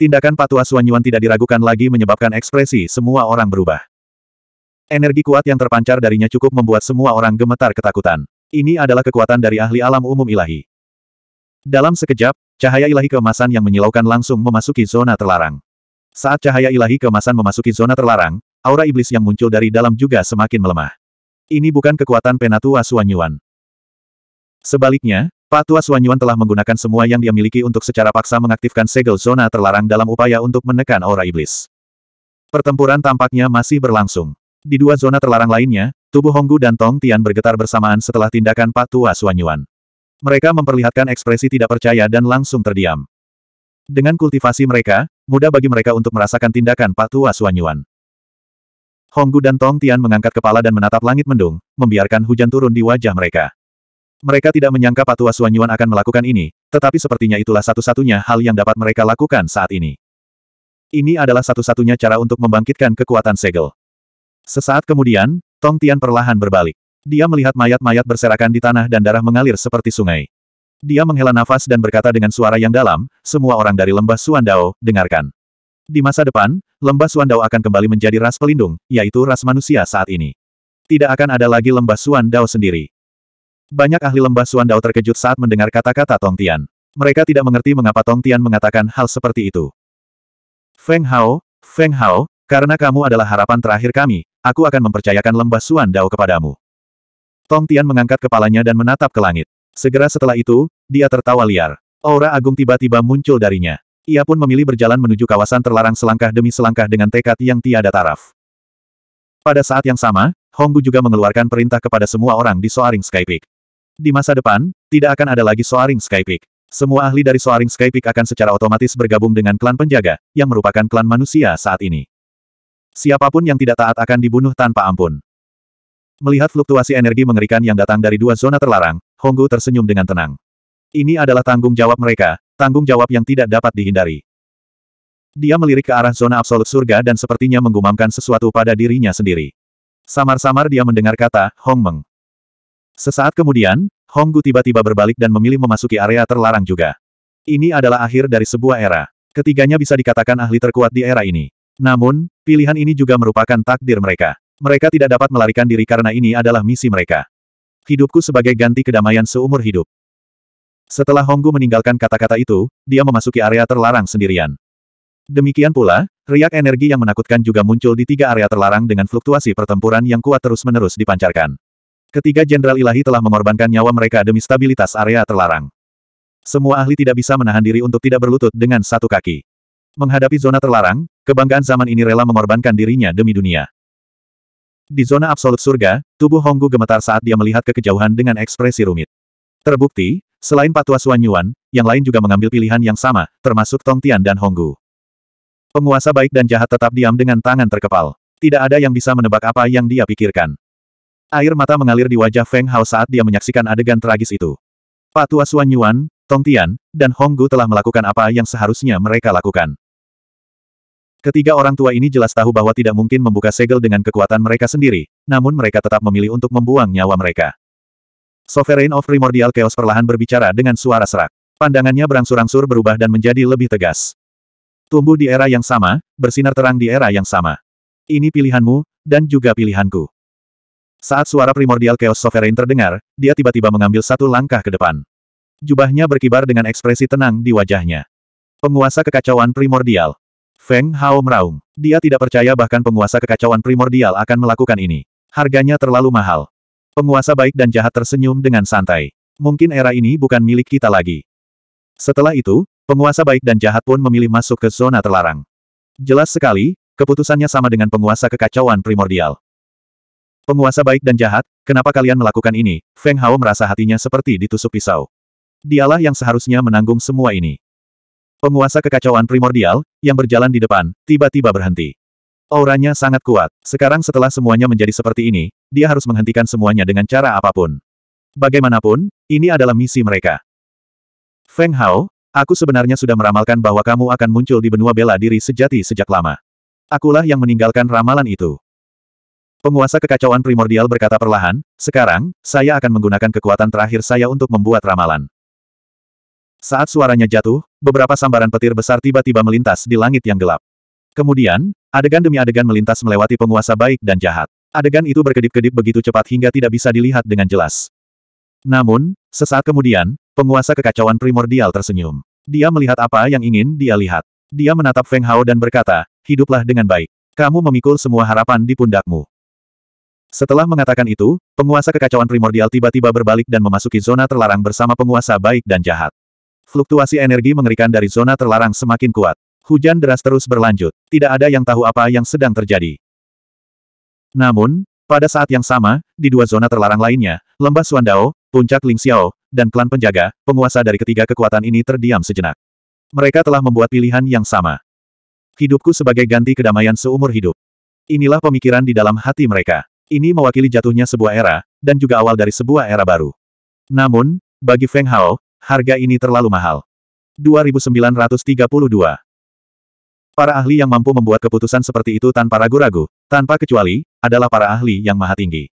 Tindakan Patua Suanyuan tidak diragukan lagi menyebabkan ekspresi semua orang berubah. Energi kuat yang terpancar darinya cukup membuat semua orang gemetar ketakutan. Ini adalah kekuatan dari ahli alam umum ilahi. Dalam sekejap, cahaya ilahi kemasan yang menyilaukan langsung memasuki zona terlarang. Saat cahaya ilahi kemasan memasuki zona terlarang, aura iblis yang muncul dari dalam juga semakin melemah. Ini bukan kekuatan penatua Suanyuan. Sebaliknya, Patua Suanyuan telah menggunakan semua yang dia miliki untuk secara paksa mengaktifkan segel zona terlarang dalam upaya untuk menekan aura iblis. Pertempuran tampaknya masih berlangsung. Di dua zona terlarang lainnya, tubuh Honggu dan Tong Tian bergetar bersamaan setelah tindakan Patua Suanyuan. Mereka memperlihatkan ekspresi tidak percaya dan langsung terdiam. Dengan kultivasi mereka, mudah bagi mereka untuk merasakan tindakan Patua Suanyuan. Honggu dan Tong Tian mengangkat kepala dan menatap langit mendung, membiarkan hujan turun di wajah mereka. Mereka tidak menyangka Patua Suanyuan akan melakukan ini, tetapi sepertinya itulah satu-satunya hal yang dapat mereka lakukan saat ini. Ini adalah satu-satunya cara untuk membangkitkan kekuatan segel. Sesaat kemudian, Tong Tian perlahan berbalik. Dia melihat mayat-mayat berserakan di tanah dan darah mengalir seperti sungai. Dia menghela nafas dan berkata dengan suara yang dalam, semua orang dari lembah Suandao, dengarkan. Di masa depan, lembah Suandao akan kembali menjadi ras pelindung, yaitu ras manusia saat ini. Tidak akan ada lagi lembah Suandao sendiri. Banyak ahli lembah Suandao terkejut saat mendengar kata-kata Tong Tian. Mereka tidak mengerti mengapa Tong Tian mengatakan hal seperti itu. Feng Hao, Feng Hao, karena kamu adalah harapan terakhir kami, aku akan mempercayakan lembah Suandao kepadamu. Tong Tian mengangkat kepalanya dan menatap ke langit. Segera setelah itu, dia tertawa liar. Aura agung tiba-tiba muncul darinya. Ia pun memilih berjalan menuju kawasan terlarang selangkah demi selangkah dengan tekad yang tiada taraf. Pada saat yang sama, Honggu juga mengeluarkan perintah kepada semua orang di Soaring Sky Peak. Di masa depan, tidak akan ada lagi Soaring Sky Peak. Semua ahli dari Soaring Sky Peak akan secara otomatis bergabung dengan klan penjaga, yang merupakan klan manusia saat ini. Siapapun yang tidak taat akan dibunuh tanpa ampun. Melihat fluktuasi energi mengerikan yang datang dari dua zona terlarang, Honggu tersenyum dengan tenang. Ini adalah tanggung jawab mereka, tanggung jawab yang tidak dapat dihindari. Dia melirik ke arah zona absolut surga dan sepertinya menggumamkan sesuatu pada dirinya sendiri. Samar-samar dia mendengar kata, Hong Meng. Sesaat kemudian, Honggu tiba-tiba berbalik dan memilih memasuki area terlarang juga. Ini adalah akhir dari sebuah era. Ketiganya bisa dikatakan ahli terkuat di era ini. Namun, pilihan ini juga merupakan takdir mereka. Mereka tidak dapat melarikan diri karena ini adalah misi mereka. Hidupku sebagai ganti kedamaian seumur hidup. Setelah Honggu meninggalkan kata-kata itu, dia memasuki area terlarang sendirian. Demikian pula, riak energi yang menakutkan juga muncul di tiga area terlarang dengan fluktuasi pertempuran yang kuat terus-menerus dipancarkan. Ketiga Jenderal Ilahi telah mengorbankan nyawa mereka demi stabilitas area terlarang. Semua ahli tidak bisa menahan diri untuk tidak berlutut dengan satu kaki. Menghadapi zona terlarang, kebanggaan zaman ini rela mengorbankan dirinya demi dunia. Di zona absolut surga, tubuh Honggu gemetar saat dia melihat ke kejauhan dengan ekspresi rumit. Terbukti, selain Patua Suan Yuan, yang lain juga mengambil pilihan yang sama, termasuk Tong Tian dan Honggu. Penguasa baik dan jahat tetap diam dengan tangan terkepal. Tidak ada yang bisa menebak apa yang dia pikirkan. Air mata mengalir di wajah Feng Hao saat dia menyaksikan adegan tragis itu. Pak Tua Suan Yuan, Tong Tian, dan Hong Gu telah melakukan apa yang seharusnya mereka lakukan. Ketiga orang tua ini jelas tahu bahwa tidak mungkin membuka segel dengan kekuatan mereka sendiri, namun mereka tetap memilih untuk membuang nyawa mereka. Sovereign of Primordial Chaos perlahan berbicara dengan suara serak. Pandangannya berangsur-angsur berubah dan menjadi lebih tegas. Tumbuh di era yang sama, bersinar terang di era yang sama. Ini pilihanmu, dan juga pilihanku. Saat suara primordial Chaos Sovereign terdengar, dia tiba-tiba mengambil satu langkah ke depan. Jubahnya berkibar dengan ekspresi tenang di wajahnya. Penguasa kekacauan primordial. Feng Hao meraung. Dia tidak percaya bahkan penguasa kekacauan primordial akan melakukan ini. Harganya terlalu mahal. Penguasa baik dan jahat tersenyum dengan santai. Mungkin era ini bukan milik kita lagi. Setelah itu, penguasa baik dan jahat pun memilih masuk ke zona terlarang. Jelas sekali, keputusannya sama dengan penguasa kekacauan primordial. Penguasa baik dan jahat, kenapa kalian melakukan ini? Feng Hao merasa hatinya seperti ditusuk pisau. Dialah yang seharusnya menanggung semua ini. Penguasa kekacauan primordial, yang berjalan di depan, tiba-tiba berhenti. Auranya sangat kuat. Sekarang setelah semuanya menjadi seperti ini, dia harus menghentikan semuanya dengan cara apapun. Bagaimanapun, ini adalah misi mereka. Feng Hao, aku sebenarnya sudah meramalkan bahwa kamu akan muncul di benua bela diri sejati sejak lama. Akulah yang meninggalkan ramalan itu. Penguasa kekacauan primordial berkata perlahan, sekarang, saya akan menggunakan kekuatan terakhir saya untuk membuat ramalan. Saat suaranya jatuh, beberapa sambaran petir besar tiba-tiba melintas di langit yang gelap. Kemudian, adegan demi adegan melintas melewati penguasa baik dan jahat. Adegan itu berkedip-kedip begitu cepat hingga tidak bisa dilihat dengan jelas. Namun, sesaat kemudian, penguasa kekacauan primordial tersenyum. Dia melihat apa yang ingin dia lihat. Dia menatap Feng Hao dan berkata, hiduplah dengan baik. Kamu memikul semua harapan di pundakmu. Setelah mengatakan itu, penguasa kekacauan primordial tiba-tiba berbalik dan memasuki zona terlarang bersama penguasa baik dan jahat. Fluktuasi energi mengerikan dari zona terlarang semakin kuat. Hujan deras terus berlanjut. Tidak ada yang tahu apa yang sedang terjadi. Namun, pada saat yang sama, di dua zona terlarang lainnya, lembah Suandao, puncak Ling Xiao, dan klan penjaga, penguasa dari ketiga kekuatan ini terdiam sejenak. Mereka telah membuat pilihan yang sama. Hidupku sebagai ganti kedamaian seumur hidup. Inilah pemikiran di dalam hati mereka. Ini mewakili jatuhnya sebuah era, dan juga awal dari sebuah era baru. Namun, bagi Feng Hao, harga ini terlalu mahal. 2932 Para ahli yang mampu membuat keputusan seperti itu tanpa ragu-ragu, tanpa kecuali, adalah para ahli yang maha tinggi.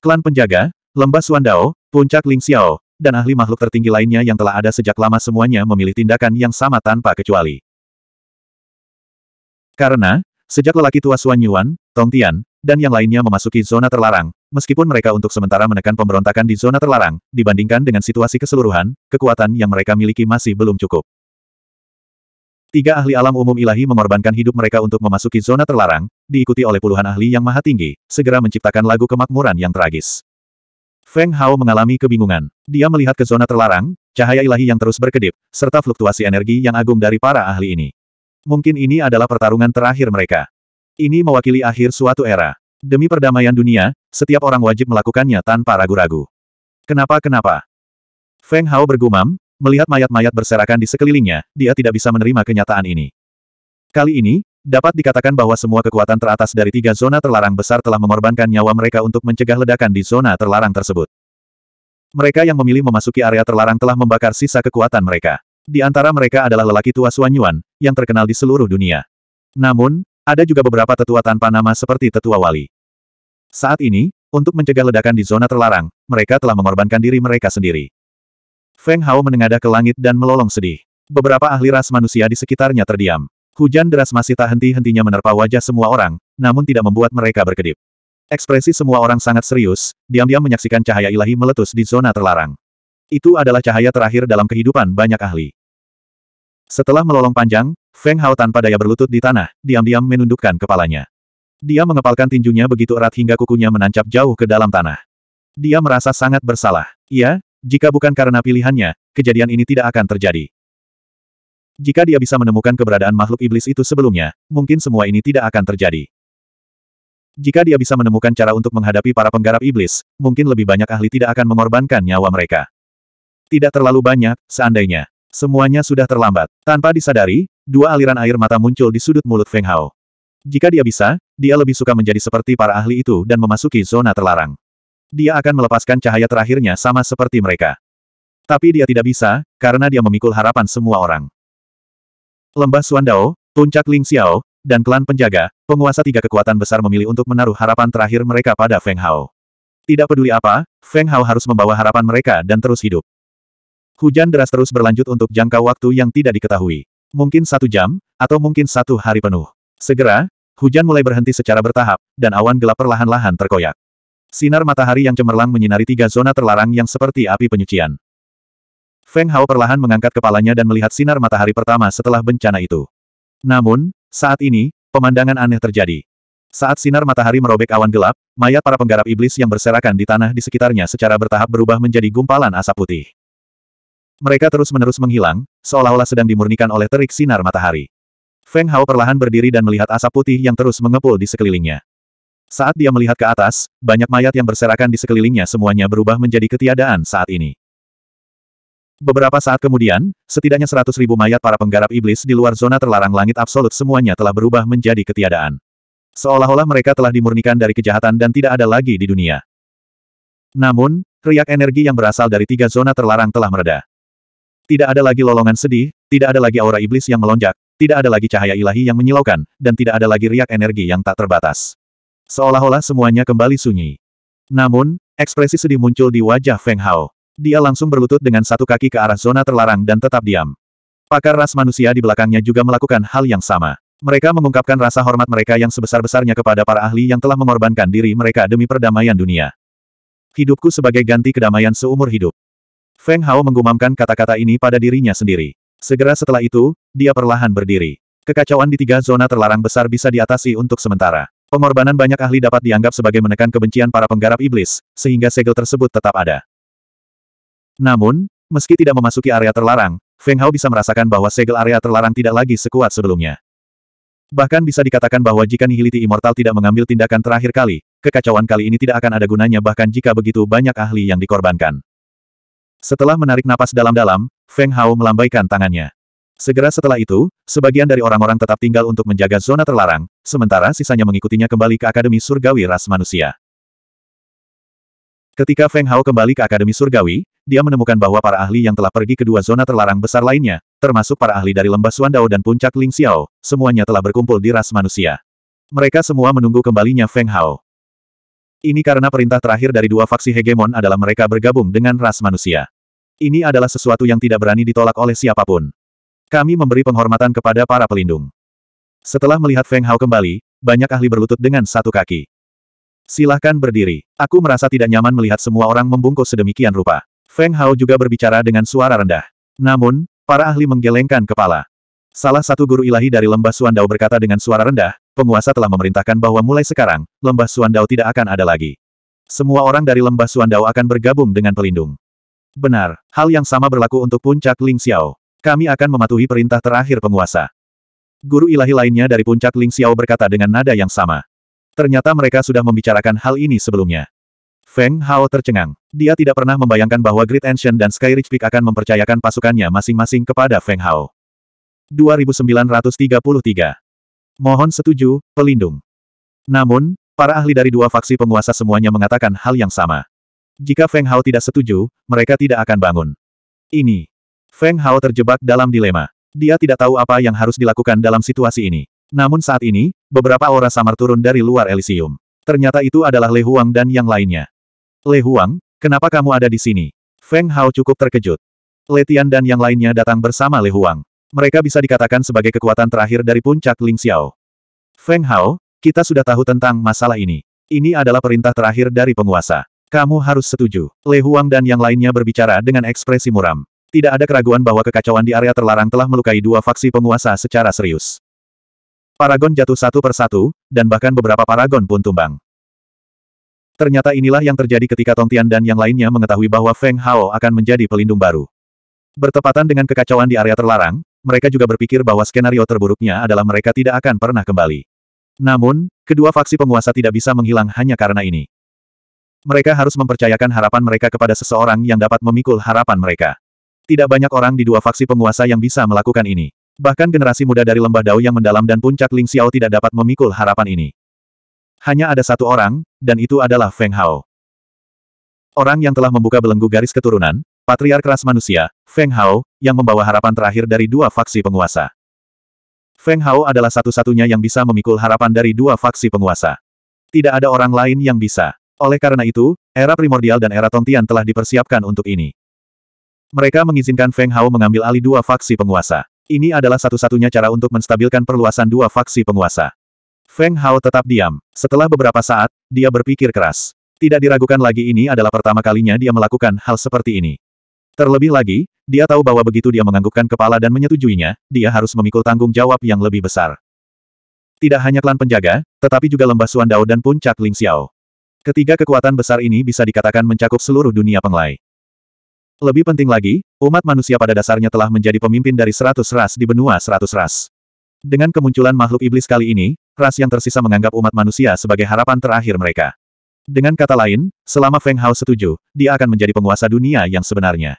Klan penjaga, lembah Suandao, puncak Ling Xiao, dan ahli makhluk tertinggi lainnya yang telah ada sejak lama semuanya memilih tindakan yang sama tanpa kecuali. Karena, sejak lelaki tua Suanyuan, Yuan, Tong Tian, dan yang lainnya memasuki zona terlarang, meskipun mereka untuk sementara menekan pemberontakan di zona terlarang, dibandingkan dengan situasi keseluruhan, kekuatan yang mereka miliki masih belum cukup. Tiga ahli alam umum ilahi mengorbankan hidup mereka untuk memasuki zona terlarang, diikuti oleh puluhan ahli yang maha tinggi, segera menciptakan lagu kemakmuran yang tragis. Feng Hao mengalami kebingungan. Dia melihat ke zona terlarang, cahaya ilahi yang terus berkedip, serta fluktuasi energi yang agung dari para ahli ini. Mungkin ini adalah pertarungan terakhir mereka. Ini mewakili akhir suatu era. Demi perdamaian dunia, setiap orang wajib melakukannya tanpa ragu-ragu. Kenapa-kenapa? Feng Hao bergumam, melihat mayat-mayat berserakan di sekelilingnya, dia tidak bisa menerima kenyataan ini. Kali ini, dapat dikatakan bahwa semua kekuatan teratas dari tiga zona terlarang besar telah mengorbankan nyawa mereka untuk mencegah ledakan di zona terlarang tersebut. Mereka yang memilih memasuki area terlarang telah membakar sisa kekuatan mereka. Di antara mereka adalah lelaki tua Suan Yuan, yang terkenal di seluruh dunia. Namun, ada juga beberapa tetua tanpa nama seperti tetua wali. Saat ini, untuk mencegah ledakan di zona terlarang, mereka telah mengorbankan diri mereka sendiri. Feng Hao menengadah ke langit dan melolong sedih. Beberapa ahli ras manusia di sekitarnya terdiam. Hujan deras masih tak henti-hentinya menerpa wajah semua orang, namun tidak membuat mereka berkedip. Ekspresi semua orang sangat serius, diam-diam menyaksikan cahaya ilahi meletus di zona terlarang. Itu adalah cahaya terakhir dalam kehidupan banyak ahli. Setelah melolong panjang, Feng Hao tanpa daya berlutut di tanah, diam-diam menundukkan kepalanya. Dia mengepalkan tinjunya begitu erat hingga kukunya menancap jauh ke dalam tanah. Dia merasa sangat bersalah. Ya, jika bukan karena pilihannya, kejadian ini tidak akan terjadi. Jika dia bisa menemukan keberadaan makhluk iblis itu sebelumnya, mungkin semua ini tidak akan terjadi. Jika dia bisa menemukan cara untuk menghadapi para penggarap iblis, mungkin lebih banyak ahli tidak akan mengorbankan nyawa mereka. Tidak terlalu banyak, seandainya. Semuanya sudah terlambat. Tanpa disadari, dua aliran air mata muncul di sudut mulut Feng Hao. Jika dia bisa, dia lebih suka menjadi seperti para ahli itu dan memasuki zona terlarang. Dia akan melepaskan cahaya terakhirnya sama seperti mereka. Tapi dia tidak bisa, karena dia memikul harapan semua orang. Lembah Suandao, Puncak Ling Xiao, dan klan penjaga, penguasa tiga kekuatan besar memilih untuk menaruh harapan terakhir mereka pada Feng Hao. Tidak peduli apa, Feng Hao harus membawa harapan mereka dan terus hidup. Hujan deras terus berlanjut untuk jangka waktu yang tidak diketahui. Mungkin satu jam, atau mungkin satu hari penuh. Segera, hujan mulai berhenti secara bertahap, dan awan gelap perlahan-lahan terkoyak. Sinar matahari yang cemerlang menyinari tiga zona terlarang yang seperti api penyucian. Feng Hao perlahan mengangkat kepalanya dan melihat sinar matahari pertama setelah bencana itu. Namun, saat ini, pemandangan aneh terjadi. Saat sinar matahari merobek awan gelap, mayat para penggarap iblis yang berserakan di tanah di sekitarnya secara bertahap berubah menjadi gumpalan asap putih. Mereka terus-menerus menghilang, seolah-olah sedang dimurnikan oleh terik sinar matahari. Feng Hao perlahan berdiri dan melihat asap putih yang terus mengepul di sekelilingnya. Saat dia melihat ke atas, banyak mayat yang berserakan di sekelilingnya semuanya berubah menjadi ketiadaan saat ini. Beberapa saat kemudian, setidaknya seratus ribu mayat para penggarap iblis di luar zona terlarang langit absolut semuanya telah berubah menjadi ketiadaan. Seolah-olah mereka telah dimurnikan dari kejahatan dan tidak ada lagi di dunia. Namun, riak energi yang berasal dari tiga zona terlarang telah mereda. Tidak ada lagi lolongan sedih, tidak ada lagi aura iblis yang melonjak, tidak ada lagi cahaya ilahi yang menyilaukan, dan tidak ada lagi riak energi yang tak terbatas. Seolah-olah semuanya kembali sunyi. Namun, ekspresi sedih muncul di wajah Feng Hao. Dia langsung berlutut dengan satu kaki ke arah zona terlarang dan tetap diam. Pakar ras manusia di belakangnya juga melakukan hal yang sama. Mereka mengungkapkan rasa hormat mereka yang sebesar-besarnya kepada para ahli yang telah mengorbankan diri mereka demi perdamaian dunia. Hidupku sebagai ganti kedamaian seumur hidup. Feng Hao menggumamkan kata-kata ini pada dirinya sendiri. Segera setelah itu, dia perlahan berdiri. Kekacauan di tiga zona terlarang besar bisa diatasi untuk sementara. Pengorbanan banyak ahli dapat dianggap sebagai menekan kebencian para penggarap iblis, sehingga segel tersebut tetap ada. Namun, meski tidak memasuki area terlarang, Feng Hao bisa merasakan bahwa segel area terlarang tidak lagi sekuat sebelumnya. Bahkan bisa dikatakan bahwa jika Nihiliti Immortal tidak mengambil tindakan terakhir kali, kekacauan kali ini tidak akan ada gunanya bahkan jika begitu banyak ahli yang dikorbankan. Setelah menarik napas dalam-dalam, Feng Hao melambaikan tangannya. Segera setelah itu, sebagian dari orang-orang tetap tinggal untuk menjaga zona terlarang, sementara sisanya mengikutinya kembali ke Akademi Surgawi Ras Manusia. Ketika Feng Hao kembali ke Akademi Surgawi, dia menemukan bahwa para ahli yang telah pergi ke dua zona terlarang besar lainnya, termasuk para ahli dari Lembah Suandao dan Puncak Ling Xiao, semuanya telah berkumpul di ras manusia. Mereka semua menunggu kembalinya Feng Hao. Ini karena perintah terakhir dari dua faksi hegemon adalah mereka bergabung dengan ras manusia. Ini adalah sesuatu yang tidak berani ditolak oleh siapapun. Kami memberi penghormatan kepada para pelindung. Setelah melihat Feng Hao kembali, banyak ahli berlutut dengan satu kaki. Silahkan berdiri. Aku merasa tidak nyaman melihat semua orang membungkuk sedemikian rupa. Feng Hao juga berbicara dengan suara rendah. Namun, para ahli menggelengkan kepala. Salah satu guru ilahi dari lembah Suandao berkata dengan suara rendah, penguasa telah memerintahkan bahwa mulai sekarang, lembah Suandao tidak akan ada lagi. Semua orang dari lembah Suandao akan bergabung dengan pelindung. Benar, hal yang sama berlaku untuk puncak Ling Xiao. Kami akan mematuhi perintah terakhir penguasa. Guru ilahi lainnya dari puncak Ling Xiao berkata dengan nada yang sama. Ternyata mereka sudah membicarakan hal ini sebelumnya. Feng Hao tercengang. Dia tidak pernah membayangkan bahwa Great Ancient dan Sky Ridge Peak akan mempercayakan pasukannya masing-masing kepada Feng Hao. 2933 Mohon setuju, pelindung. Namun, para ahli dari dua faksi penguasa semuanya mengatakan hal yang sama. Jika Feng Hao tidak setuju, mereka tidak akan bangun. Ini. Feng Hao terjebak dalam dilema. Dia tidak tahu apa yang harus dilakukan dalam situasi ini. Namun saat ini, beberapa aura samar turun dari luar Elysium. Ternyata itu adalah Le Huang dan yang lainnya. Le Huang, kenapa kamu ada di sini? Feng Hao cukup terkejut. Le Tian dan yang lainnya datang bersama Le Huang. Mereka bisa dikatakan sebagai kekuatan terakhir dari puncak Ling Xiao. Feng Hao, kita sudah tahu tentang masalah ini. Ini adalah perintah terakhir dari penguasa. Kamu harus setuju. Le Huang dan yang lainnya berbicara dengan ekspresi muram. Tidak ada keraguan bahwa kekacauan di area terlarang telah melukai dua faksi penguasa secara serius. Paragon jatuh satu persatu, dan bahkan beberapa paragon pun tumbang. Ternyata inilah yang terjadi ketika Tong Tian dan yang lainnya mengetahui bahwa Feng Hao akan menjadi pelindung baru. Bertepatan dengan kekacauan di area terlarang, mereka juga berpikir bahwa skenario terburuknya adalah mereka tidak akan pernah kembali. Namun, kedua faksi penguasa tidak bisa menghilang hanya karena ini. Mereka harus mempercayakan harapan mereka kepada seseorang yang dapat memikul harapan mereka. Tidak banyak orang di dua faksi penguasa yang bisa melakukan ini. Bahkan generasi muda dari lembah Dao yang mendalam dan puncak Ling Xiao tidak dapat memikul harapan ini. Hanya ada satu orang, dan itu adalah Feng Hao. Orang yang telah membuka belenggu garis keturunan, Patriark Ras Manusia, Feng Hao, yang membawa harapan terakhir dari dua faksi penguasa. Feng Hao adalah satu-satunya yang bisa memikul harapan dari dua faksi penguasa. Tidak ada orang lain yang bisa. Oleh karena itu, era primordial dan era Tongtian telah dipersiapkan untuk ini. Mereka mengizinkan Feng Hao mengambil alih dua faksi penguasa. Ini adalah satu-satunya cara untuk menstabilkan perluasan dua faksi penguasa. Feng Hao tetap diam. Setelah beberapa saat, dia berpikir keras. Tidak diragukan lagi ini adalah pertama kalinya dia melakukan hal seperti ini. Terlebih lagi, dia tahu bahwa begitu dia menganggukkan kepala dan menyetujuinya, dia harus memikul tanggung jawab yang lebih besar. Tidak hanya klan penjaga, tetapi juga lembah suan dao dan puncak Ling Xiao. Ketiga kekuatan besar ini bisa dikatakan mencakup seluruh dunia penglai. Lebih penting lagi, umat manusia pada dasarnya telah menjadi pemimpin dari seratus ras di benua seratus ras. Dengan kemunculan makhluk iblis kali ini, ras yang tersisa menganggap umat manusia sebagai harapan terakhir mereka. Dengan kata lain, selama Feng Hao setuju, dia akan menjadi penguasa dunia yang sebenarnya.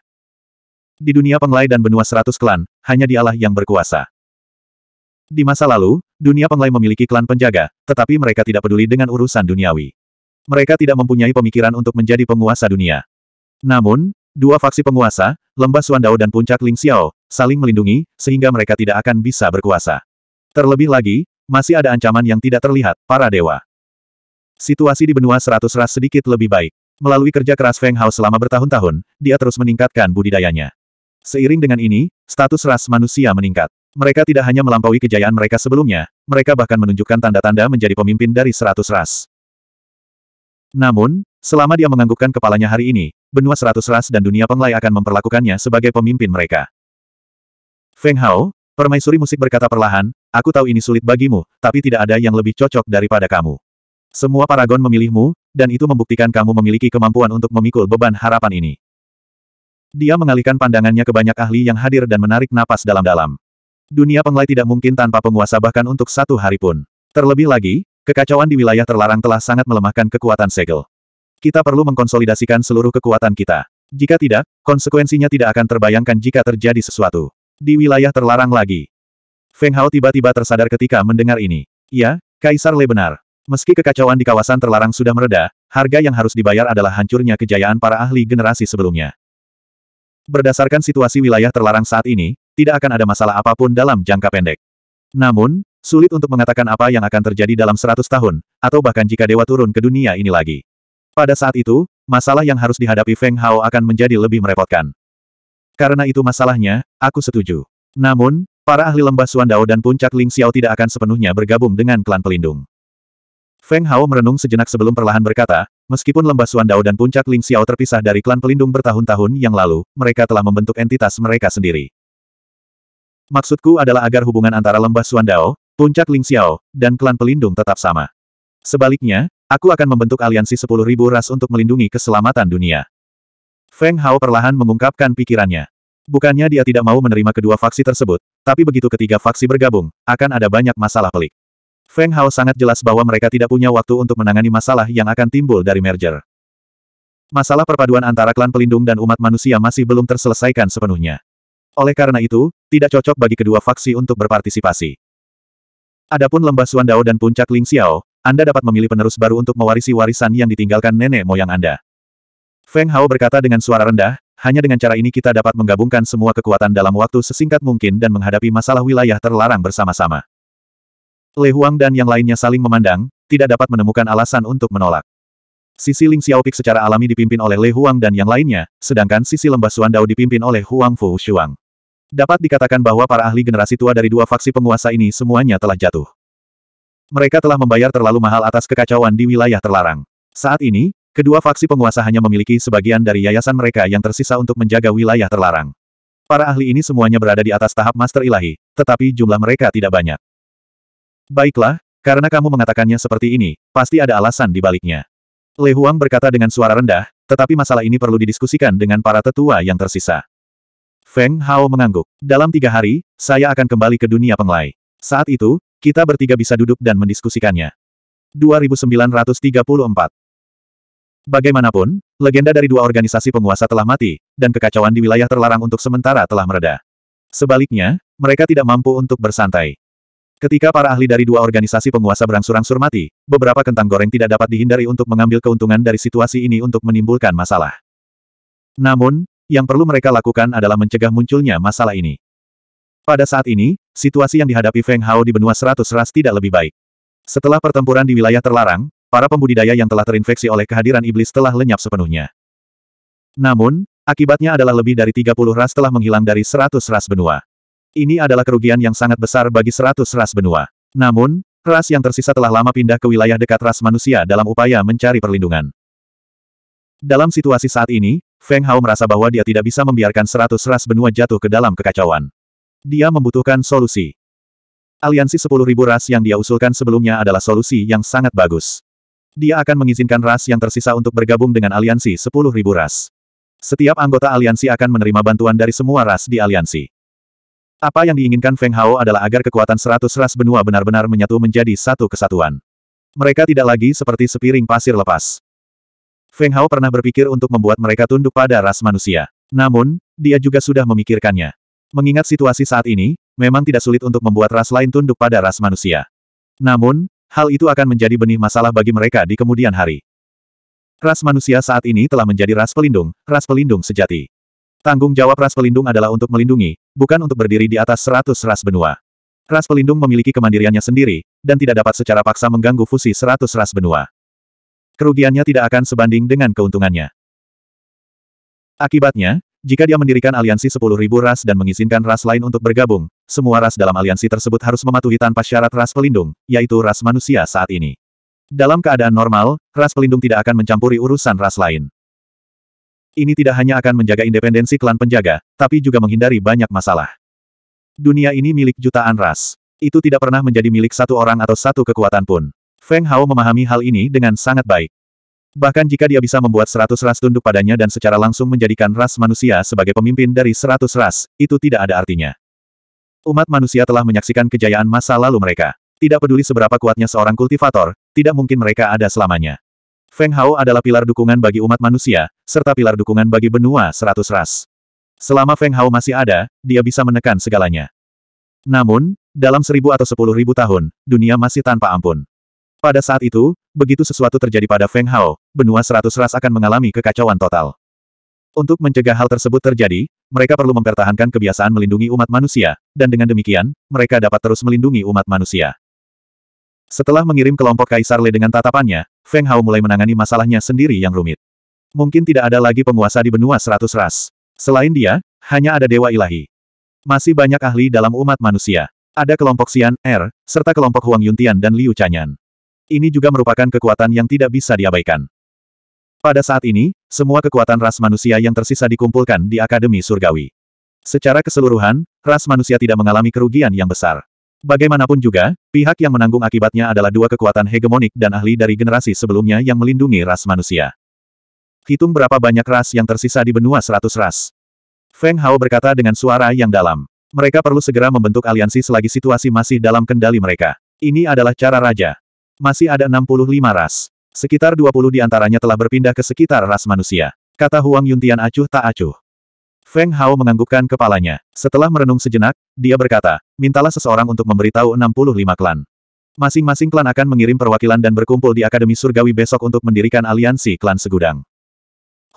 Di dunia penglai dan benua seratus klan, hanya dialah yang berkuasa. Di masa lalu, dunia penglai memiliki klan penjaga, tetapi mereka tidak peduli dengan urusan duniawi. Mereka tidak mempunyai pemikiran untuk menjadi penguasa dunia. Namun, dua faksi penguasa, Lembah Suandao dan Puncak Ling Xiao, saling melindungi, sehingga mereka tidak akan bisa berkuasa. Terlebih lagi, masih ada ancaman yang tidak terlihat, para dewa. Situasi di benua seratus ras sedikit lebih baik. Melalui kerja keras Feng Hao selama bertahun-tahun, dia terus meningkatkan budidayanya. Seiring dengan ini, status ras manusia meningkat. Mereka tidak hanya melampaui kejayaan mereka sebelumnya, mereka bahkan menunjukkan tanda-tanda menjadi pemimpin dari seratus ras. Namun, selama dia menganggukkan kepalanya hari ini, benua seratus ras dan dunia penglai akan memperlakukannya sebagai pemimpin mereka. Feng Hao, permaisuri musik berkata perlahan, aku tahu ini sulit bagimu, tapi tidak ada yang lebih cocok daripada kamu. Semua paragon memilihmu, dan itu membuktikan kamu memiliki kemampuan untuk memikul beban harapan ini. Dia mengalihkan pandangannya ke banyak ahli yang hadir dan menarik napas dalam-dalam. Dunia penglai tidak mungkin tanpa penguasa bahkan untuk satu hari pun. Terlebih lagi, kekacauan di wilayah terlarang telah sangat melemahkan kekuatan segel. Kita perlu mengkonsolidasikan seluruh kekuatan kita. Jika tidak, konsekuensinya tidak akan terbayangkan jika terjadi sesuatu. Di wilayah terlarang lagi. Feng Hao tiba-tiba tersadar ketika mendengar ini. Ya, Kaisar Le benar. Meski kekacauan di kawasan terlarang sudah mereda, harga yang harus dibayar adalah hancurnya kejayaan para ahli generasi sebelumnya. Berdasarkan situasi wilayah terlarang saat ini, tidak akan ada masalah apapun dalam jangka pendek. Namun, sulit untuk mengatakan apa yang akan terjadi dalam 100 tahun, atau bahkan jika dewa turun ke dunia ini lagi. Pada saat itu, masalah yang harus dihadapi Feng Hao akan menjadi lebih merepotkan. Karena itu masalahnya, aku setuju. Namun, para ahli lembah Suandao dan puncak Ling Xiao tidak akan sepenuhnya bergabung dengan klan pelindung. Feng Hao merenung sejenak sebelum perlahan berkata, Meskipun lembah Suandao dan puncak Ling Xiao terpisah dari klan pelindung bertahun-tahun yang lalu, mereka telah membentuk entitas mereka sendiri. Maksudku adalah agar hubungan antara lembah Suandao, puncak Ling Xiao, dan klan pelindung tetap sama. Sebaliknya, aku akan membentuk aliansi 10.000 ras untuk melindungi keselamatan dunia. Feng Hao perlahan mengungkapkan pikirannya. Bukannya dia tidak mau menerima kedua faksi tersebut, tapi begitu ketiga faksi bergabung, akan ada banyak masalah pelik. Feng Hao sangat jelas bahwa mereka tidak punya waktu untuk menangani masalah yang akan timbul dari merger. Masalah perpaduan antara klan pelindung dan umat manusia masih belum terselesaikan sepenuhnya. Oleh karena itu, tidak cocok bagi kedua faksi untuk berpartisipasi. Adapun lembah Suandao dan puncak Ling Xiao, Anda dapat memilih penerus baru untuk mewarisi warisan yang ditinggalkan nenek moyang Anda. Feng Hao berkata dengan suara rendah, hanya dengan cara ini kita dapat menggabungkan semua kekuatan dalam waktu sesingkat mungkin dan menghadapi masalah wilayah terlarang bersama-sama. Le Huang dan yang lainnya saling memandang, tidak dapat menemukan alasan untuk menolak. Sisi Ling Xiaopik secara alami dipimpin oleh Le Huang dan yang lainnya, sedangkan sisi lembah Dao dipimpin oleh Huang Fu Shuang. Dapat dikatakan bahwa para ahli generasi tua dari dua faksi penguasa ini semuanya telah jatuh. Mereka telah membayar terlalu mahal atas kekacauan di wilayah terlarang. Saat ini, kedua faksi penguasa hanya memiliki sebagian dari yayasan mereka yang tersisa untuk menjaga wilayah terlarang. Para ahli ini semuanya berada di atas tahap master ilahi, tetapi jumlah mereka tidak banyak. Baiklah, karena kamu mengatakannya seperti ini, pasti ada alasan di baliknya. Le Huang berkata dengan suara rendah, tetapi masalah ini perlu didiskusikan dengan para tetua yang tersisa. Feng Hao mengangguk. Dalam tiga hari, saya akan kembali ke dunia penglai. Saat itu, kita bertiga bisa duduk dan mendiskusikannya. 2934 Bagaimanapun, legenda dari dua organisasi penguasa telah mati, dan kekacauan di wilayah terlarang untuk sementara telah mereda. Sebaliknya, mereka tidak mampu untuk bersantai. Ketika para ahli dari dua organisasi penguasa berangsur-angsur mati, beberapa kentang goreng tidak dapat dihindari untuk mengambil keuntungan dari situasi ini untuk menimbulkan masalah. Namun, yang perlu mereka lakukan adalah mencegah munculnya masalah ini. Pada saat ini, situasi yang dihadapi Feng Hao di benua seratus ras tidak lebih baik. Setelah pertempuran di wilayah terlarang, para pembudidaya yang telah terinfeksi oleh kehadiran iblis telah lenyap sepenuhnya. Namun, akibatnya adalah lebih dari 30 ras telah menghilang dari seratus ras benua. Ini adalah kerugian yang sangat besar bagi seratus ras benua. Namun, ras yang tersisa telah lama pindah ke wilayah dekat ras manusia dalam upaya mencari perlindungan. Dalam situasi saat ini, Feng Hao merasa bahwa dia tidak bisa membiarkan seratus ras benua jatuh ke dalam kekacauan. Dia membutuhkan solusi. Aliansi sepuluh ribu ras yang dia usulkan sebelumnya adalah solusi yang sangat bagus. Dia akan mengizinkan ras yang tersisa untuk bergabung dengan aliansi sepuluh ribu ras. Setiap anggota aliansi akan menerima bantuan dari semua ras di aliansi. Apa yang diinginkan Feng Hao adalah agar kekuatan seratus ras benua benar-benar menyatu menjadi satu kesatuan. Mereka tidak lagi seperti sepiring pasir lepas. Feng Hao pernah berpikir untuk membuat mereka tunduk pada ras manusia. Namun, dia juga sudah memikirkannya. Mengingat situasi saat ini, memang tidak sulit untuk membuat ras lain tunduk pada ras manusia. Namun, hal itu akan menjadi benih masalah bagi mereka di kemudian hari. Ras manusia saat ini telah menjadi ras pelindung, ras pelindung sejati. Tanggung jawab ras pelindung adalah untuk melindungi, bukan untuk berdiri di atas seratus ras benua. Ras pelindung memiliki kemandiriannya sendiri, dan tidak dapat secara paksa mengganggu fusi seratus ras benua. Kerugiannya tidak akan sebanding dengan keuntungannya. Akibatnya, jika dia mendirikan aliansi sepuluh ribu ras dan mengizinkan ras lain untuk bergabung, semua ras dalam aliansi tersebut harus mematuhi tanpa syarat ras pelindung, yaitu ras manusia saat ini. Dalam keadaan normal, ras pelindung tidak akan mencampuri urusan ras lain ini tidak hanya akan menjaga independensi klan penjaga, tapi juga menghindari banyak masalah. Dunia ini milik jutaan ras. Itu tidak pernah menjadi milik satu orang atau satu kekuatan pun. Feng Hao memahami hal ini dengan sangat baik. Bahkan jika dia bisa membuat seratus ras tunduk padanya dan secara langsung menjadikan ras manusia sebagai pemimpin dari seratus ras, itu tidak ada artinya. Umat manusia telah menyaksikan kejayaan masa lalu mereka. Tidak peduli seberapa kuatnya seorang kultivator, tidak mungkin mereka ada selamanya. Feng Hao adalah pilar dukungan bagi umat manusia, serta pilar dukungan bagi benua seratus ras. Selama Feng Hao masih ada, dia bisa menekan segalanya. Namun, dalam seribu atau sepuluh ribu tahun, dunia masih tanpa ampun. Pada saat itu, begitu sesuatu terjadi pada Feng Hao, benua seratus ras akan mengalami kekacauan total. Untuk mencegah hal tersebut terjadi, mereka perlu mempertahankan kebiasaan melindungi umat manusia, dan dengan demikian, mereka dapat terus melindungi umat manusia. Setelah mengirim kelompok Kaisar Le dengan tatapannya, Feng Hao mulai menangani masalahnya sendiri yang rumit. Mungkin tidak ada lagi penguasa di benua seratus ras. Selain dia, hanya ada Dewa Ilahi. Masih banyak ahli dalam umat manusia. Ada kelompok Xian, Er, serta kelompok Huang Yuntian dan Liu Chanyan. Ini juga merupakan kekuatan yang tidak bisa diabaikan. Pada saat ini, semua kekuatan ras manusia yang tersisa dikumpulkan di Akademi Surgawi. Secara keseluruhan, ras manusia tidak mengalami kerugian yang besar. Bagaimanapun juga, pihak yang menanggung akibatnya adalah dua kekuatan hegemonik dan ahli dari generasi sebelumnya yang melindungi ras manusia. Hitung berapa banyak ras yang tersisa di benua seratus ras. Feng Hao berkata dengan suara yang dalam. Mereka perlu segera membentuk aliansi selagi situasi masih dalam kendali mereka. Ini adalah cara raja. Masih ada 65 ras. Sekitar 20 di antaranya telah berpindah ke sekitar ras manusia. Kata Huang Yuntian acuh tak acuh. Feng Hao menganggukkan kepalanya. Setelah merenung sejenak, dia berkata, mintalah seseorang untuk memberitahu 65 klan. Masing-masing klan akan mengirim perwakilan dan berkumpul di Akademi Surgawi besok untuk mendirikan aliansi klan segudang.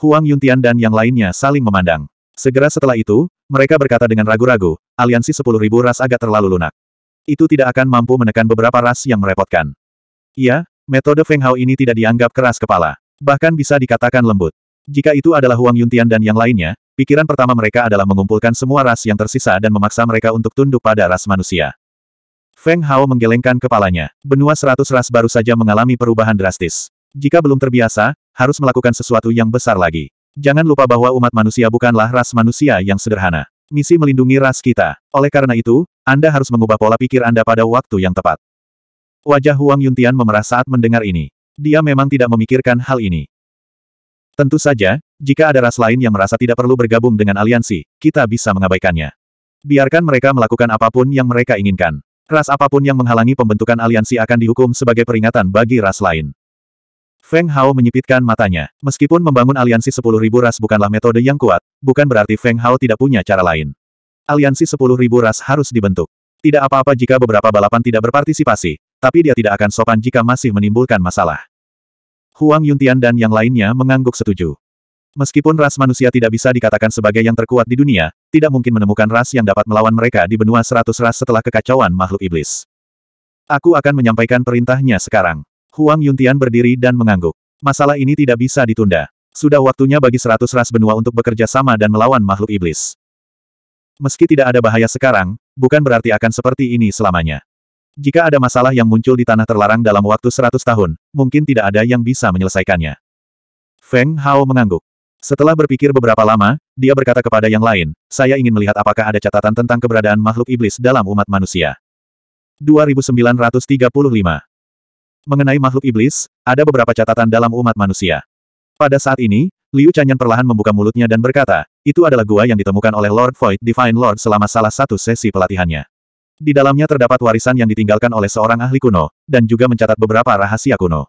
Huang Yuntian dan yang lainnya saling memandang. Segera setelah itu, mereka berkata dengan ragu-ragu, aliansi 10.000 ras agak terlalu lunak. Itu tidak akan mampu menekan beberapa ras yang merepotkan. Iya, metode Feng Hao ini tidak dianggap keras kepala. Bahkan bisa dikatakan lembut. Jika itu adalah Huang Yuntian dan yang lainnya, Pikiran pertama mereka adalah mengumpulkan semua ras yang tersisa dan memaksa mereka untuk tunduk pada ras manusia. Feng Hao menggelengkan kepalanya. Benua seratus ras baru saja mengalami perubahan drastis. Jika belum terbiasa, harus melakukan sesuatu yang besar lagi. Jangan lupa bahwa umat manusia bukanlah ras manusia yang sederhana. Misi melindungi ras kita. Oleh karena itu, Anda harus mengubah pola pikir Anda pada waktu yang tepat. Wajah Huang Yuntian memerah saat mendengar ini. Dia memang tidak memikirkan hal ini. Tentu saja, jika ada ras lain yang merasa tidak perlu bergabung dengan aliansi, kita bisa mengabaikannya. Biarkan mereka melakukan apapun yang mereka inginkan. Ras apapun yang menghalangi pembentukan aliansi akan dihukum sebagai peringatan bagi ras lain. Feng Hao menyipitkan matanya. Meskipun membangun aliansi 10.000 ras bukanlah metode yang kuat, bukan berarti Feng Hao tidak punya cara lain. Aliansi 10.000 ras harus dibentuk. Tidak apa-apa jika beberapa balapan tidak berpartisipasi, tapi dia tidak akan sopan jika masih menimbulkan masalah. Huang Yuntian dan yang lainnya mengangguk setuju. Meskipun ras manusia tidak bisa dikatakan sebagai yang terkuat di dunia, tidak mungkin menemukan ras yang dapat melawan mereka di benua seratus ras setelah kekacauan makhluk iblis. Aku akan menyampaikan perintahnya sekarang. Huang Yuntian berdiri dan mengangguk. Masalah ini tidak bisa ditunda. Sudah waktunya bagi seratus ras benua untuk bekerja sama dan melawan makhluk iblis. Meski tidak ada bahaya sekarang, bukan berarti akan seperti ini selamanya. Jika ada masalah yang muncul di tanah terlarang dalam waktu seratus tahun, mungkin tidak ada yang bisa menyelesaikannya. Feng Hao mengangguk. Setelah berpikir beberapa lama, dia berkata kepada yang lain, saya ingin melihat apakah ada catatan tentang keberadaan makhluk iblis dalam umat manusia. 2935 Mengenai makhluk iblis, ada beberapa catatan dalam umat manusia. Pada saat ini, Liu Chanyan perlahan membuka mulutnya dan berkata, itu adalah gua yang ditemukan oleh Lord Void Divine Lord selama salah satu sesi pelatihannya. Di dalamnya terdapat warisan yang ditinggalkan oleh seorang ahli kuno, dan juga mencatat beberapa rahasia kuno.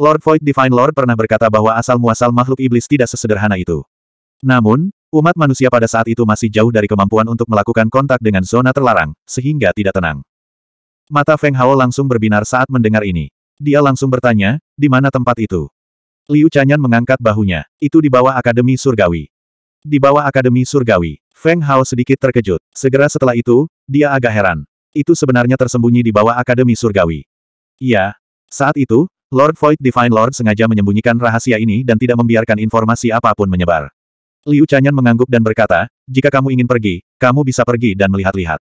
Lord Void Divine Lord pernah berkata bahwa asal-muasal makhluk iblis tidak sesederhana itu. Namun, umat manusia pada saat itu masih jauh dari kemampuan untuk melakukan kontak dengan zona terlarang, sehingga tidak tenang. Mata Feng Hao langsung berbinar saat mendengar ini. Dia langsung bertanya, di mana tempat itu? Liu Chanyan mengangkat bahunya. Itu di bawah Akademi Surgawi. Di bawah Akademi Surgawi, Feng Hao sedikit terkejut. Segera setelah itu, dia agak heran. Itu sebenarnya tersembunyi di bawah Akademi Surgawi. Iya. Saat itu, Lord Void Divine Lord sengaja menyembunyikan rahasia ini dan tidak membiarkan informasi apapun menyebar. Liu Chanyan mengangguk dan berkata, jika kamu ingin pergi, kamu bisa pergi dan melihat-lihat.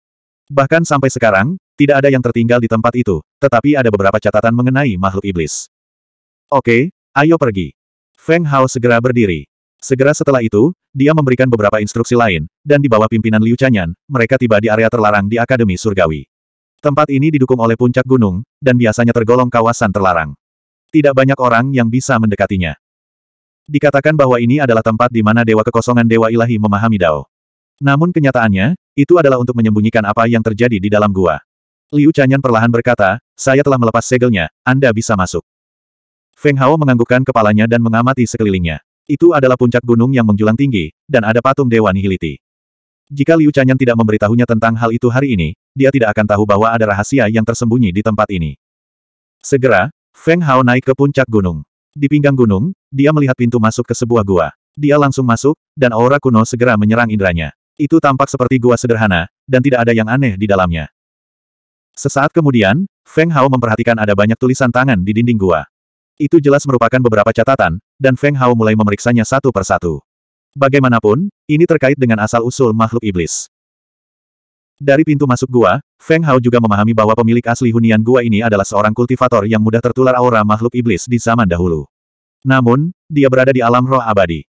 Bahkan sampai sekarang, tidak ada yang tertinggal di tempat itu, tetapi ada beberapa catatan mengenai makhluk iblis. Oke, ayo pergi. Feng Hao segera berdiri. Segera setelah itu, dia memberikan beberapa instruksi lain, dan di bawah pimpinan Liu Chanyan, mereka tiba di area terlarang di Akademi Surgawi. Tempat ini didukung oleh puncak gunung, dan biasanya tergolong kawasan terlarang. Tidak banyak orang yang bisa mendekatinya. Dikatakan bahwa ini adalah tempat di mana Dewa Kekosongan Dewa Ilahi memahami Dao. Namun kenyataannya, itu adalah untuk menyembunyikan apa yang terjadi di dalam gua. Liu Chanyan perlahan berkata, saya telah melepas segelnya, Anda bisa masuk. Feng Hao menganggukkan kepalanya dan mengamati sekelilingnya. Itu adalah puncak gunung yang menjulang tinggi, dan ada patung Dewa Nihiliti. Jika Liu Chanyan tidak memberitahunya tentang hal itu hari ini, dia tidak akan tahu bahwa ada rahasia yang tersembunyi di tempat ini. Segera, Feng Hao naik ke puncak gunung. Di pinggang gunung, dia melihat pintu masuk ke sebuah gua. Dia langsung masuk, dan aura kuno segera menyerang indranya. Itu tampak seperti gua sederhana, dan tidak ada yang aneh di dalamnya. Sesaat kemudian, Feng Hao memperhatikan ada banyak tulisan tangan di dinding gua. Itu jelas merupakan beberapa catatan, dan Feng Hao mulai memeriksanya satu persatu. Bagaimanapun, ini terkait dengan asal-usul makhluk iblis. Dari pintu masuk gua, Feng Hao juga memahami bahwa pemilik asli hunian gua ini adalah seorang kultivator yang mudah tertular aura makhluk iblis di zaman dahulu. Namun, dia berada di alam roh abadi.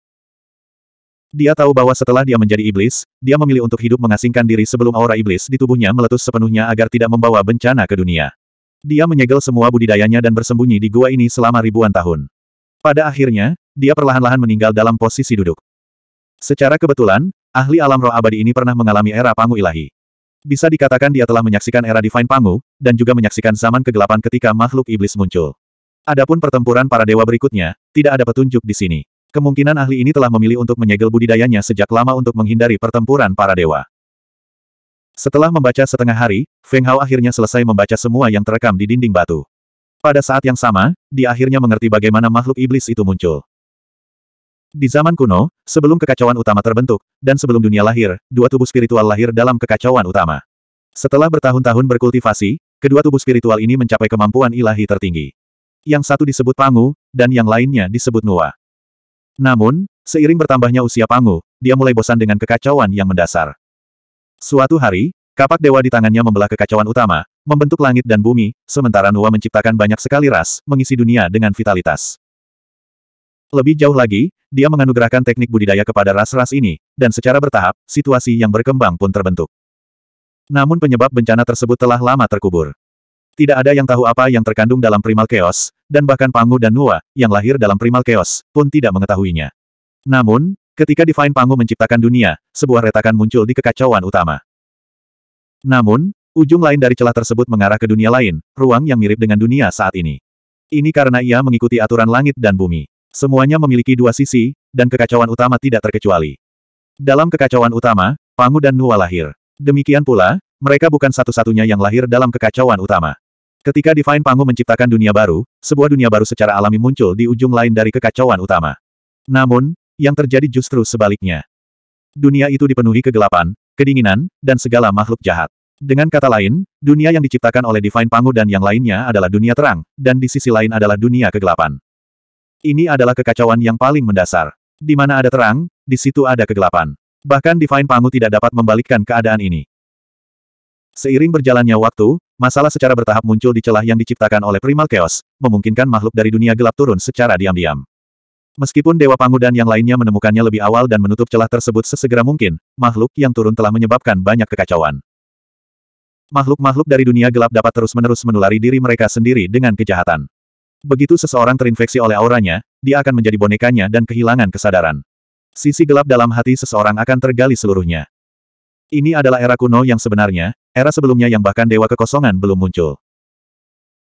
Dia tahu bahwa setelah dia menjadi iblis, dia memilih untuk hidup mengasingkan diri sebelum aura iblis di tubuhnya meletus sepenuhnya agar tidak membawa bencana ke dunia. Dia menyegel semua budidayanya dan bersembunyi di gua ini selama ribuan tahun. Pada akhirnya, dia perlahan-lahan meninggal dalam posisi duduk. Secara kebetulan, ahli alam roh abadi ini pernah mengalami era Pangu Ilahi. Bisa dikatakan dia telah menyaksikan era Divine Pangu, dan juga menyaksikan zaman kegelapan ketika makhluk iblis muncul. Adapun pertempuran para dewa berikutnya, tidak ada petunjuk di sini. Kemungkinan ahli ini telah memilih untuk menyegel budidayanya sejak lama untuk menghindari pertempuran para dewa. Setelah membaca setengah hari, Feng Hao akhirnya selesai membaca semua yang terekam di dinding batu. Pada saat yang sama, dia akhirnya mengerti bagaimana makhluk iblis itu muncul. Di zaman kuno, sebelum kekacauan utama terbentuk, dan sebelum dunia lahir, dua tubuh spiritual lahir dalam kekacauan utama. Setelah bertahun-tahun berkultivasi, kedua tubuh spiritual ini mencapai kemampuan ilahi tertinggi. Yang satu disebut Pangu, dan yang lainnya disebut Nua. Namun, seiring bertambahnya usia Pangu, dia mulai bosan dengan kekacauan yang mendasar. Suatu hari, kapak dewa di tangannya membelah kekacauan utama, membentuk langit dan bumi, sementara Nuwa menciptakan banyak sekali ras, mengisi dunia dengan vitalitas. Lebih jauh lagi, dia menganugerahkan teknik budidaya kepada ras-ras ini, dan secara bertahap, situasi yang berkembang pun terbentuk. Namun penyebab bencana tersebut telah lama terkubur. Tidak ada yang tahu apa yang terkandung dalam primal chaos, dan bahkan Pangu dan Nuwa, yang lahir dalam primal chaos, pun tidak mengetahuinya. Namun, Ketika Divine Pangu menciptakan dunia, sebuah retakan muncul di kekacauan utama. Namun, ujung lain dari celah tersebut mengarah ke dunia lain, ruang yang mirip dengan dunia saat ini. Ini karena ia mengikuti aturan langit dan bumi. Semuanya memiliki dua sisi, dan kekacauan utama tidak terkecuali. Dalam kekacauan utama, Pangu dan Nuwa lahir. Demikian pula, mereka bukan satu-satunya yang lahir dalam kekacauan utama. Ketika Divine Pangu menciptakan dunia baru, sebuah dunia baru secara alami muncul di ujung lain dari kekacauan utama. Namun, yang terjadi justru sebaliknya. Dunia itu dipenuhi kegelapan, kedinginan, dan segala makhluk jahat. Dengan kata lain, dunia yang diciptakan oleh Divine Pangu dan yang lainnya adalah dunia terang, dan di sisi lain adalah dunia kegelapan. Ini adalah kekacauan yang paling mendasar. Di mana ada terang, di situ ada kegelapan. Bahkan Divine Pangu tidak dapat membalikkan keadaan ini. Seiring berjalannya waktu, masalah secara bertahap muncul di celah yang diciptakan oleh Primal Chaos, memungkinkan makhluk dari dunia gelap turun secara diam-diam. Meskipun Dewa Pangudan yang lainnya menemukannya lebih awal dan menutup celah tersebut sesegera mungkin, makhluk yang turun telah menyebabkan banyak kekacauan. Makhluk-makhluk dari dunia gelap dapat terus-menerus menulari diri mereka sendiri dengan kejahatan. Begitu seseorang terinfeksi oleh auranya, dia akan menjadi bonekanya dan kehilangan kesadaran. Sisi gelap dalam hati seseorang akan tergali seluruhnya. Ini adalah era kuno yang sebenarnya, era sebelumnya yang bahkan dewa kekosongan belum muncul.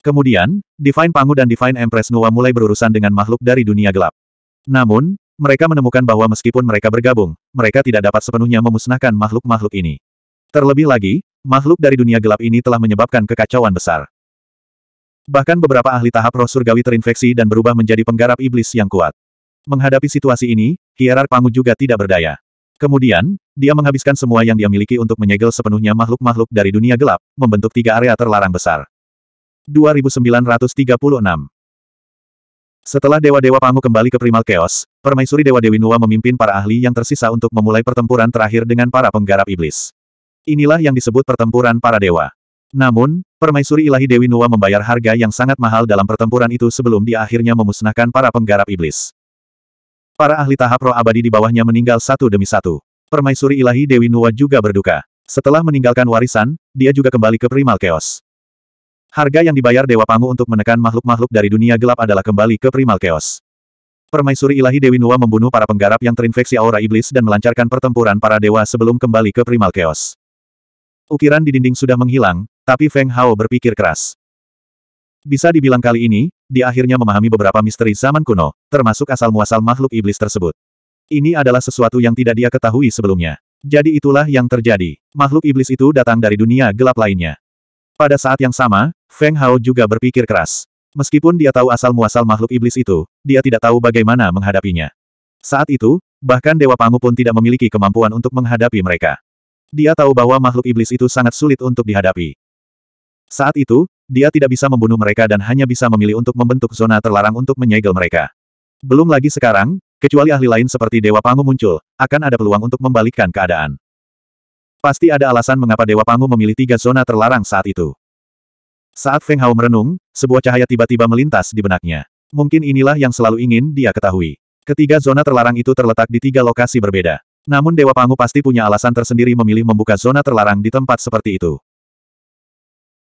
Kemudian, Divine Pangu dan Divine Empress Nuwa mulai berurusan dengan makhluk dari dunia gelap. Namun, mereka menemukan bahwa meskipun mereka bergabung, mereka tidak dapat sepenuhnya memusnahkan makhluk-makhluk ini. Terlebih lagi, makhluk dari dunia gelap ini telah menyebabkan kekacauan besar. Bahkan beberapa ahli tahap roh surgawi terinfeksi dan berubah menjadi penggarap iblis yang kuat. Menghadapi situasi ini, hierar Pangu juga tidak berdaya. Kemudian, dia menghabiskan semua yang dia miliki untuk menyegel sepenuhnya makhluk-makhluk dari dunia gelap, membentuk tiga area terlarang besar. 2936 setelah Dewa-Dewa Pangu kembali ke Primal Chaos, Permaisuri Dewa Dewi Nuwa memimpin para ahli yang tersisa untuk memulai pertempuran terakhir dengan para penggarap iblis. Inilah yang disebut pertempuran para dewa. Namun, Permaisuri Ilahi Dewi Nuwa membayar harga yang sangat mahal dalam pertempuran itu sebelum dia akhirnya memusnahkan para penggarap iblis. Para ahli tahap roh abadi di bawahnya meninggal satu demi satu. Permaisuri Ilahi Dewi Nuwa juga berduka. Setelah meninggalkan warisan, dia juga kembali ke Primal Chaos. Harga yang dibayar Dewa Pangu untuk menekan makhluk-makhluk dari dunia gelap adalah kembali ke primal chaos. Permaisuri ilahi Dewi Nuwa membunuh para penggarap yang terinfeksi aura iblis dan melancarkan pertempuran para dewa sebelum kembali ke primal chaos. Ukiran di dinding sudah menghilang, tapi Feng Hao berpikir keras. Bisa dibilang kali ini, dia akhirnya memahami beberapa misteri zaman kuno, termasuk asal-muasal makhluk iblis tersebut. Ini adalah sesuatu yang tidak dia ketahui sebelumnya. Jadi itulah yang terjadi. Makhluk iblis itu datang dari dunia gelap lainnya. Pada saat yang sama, Feng Hao juga berpikir keras. Meskipun dia tahu asal-muasal makhluk iblis itu, dia tidak tahu bagaimana menghadapinya. Saat itu, bahkan Dewa Pangu pun tidak memiliki kemampuan untuk menghadapi mereka. Dia tahu bahwa makhluk iblis itu sangat sulit untuk dihadapi. Saat itu, dia tidak bisa membunuh mereka dan hanya bisa memilih untuk membentuk zona terlarang untuk menyegel mereka. Belum lagi sekarang, kecuali ahli lain seperti Dewa Pangu muncul, akan ada peluang untuk membalikkan keadaan. Pasti ada alasan mengapa Dewa Pangu memilih tiga zona terlarang saat itu. Saat Feng Hao merenung, sebuah cahaya tiba-tiba melintas di benaknya. Mungkin inilah yang selalu ingin dia ketahui. Ketiga zona terlarang itu terletak di tiga lokasi berbeda. Namun Dewa Pangu pasti punya alasan tersendiri memilih membuka zona terlarang di tempat seperti itu.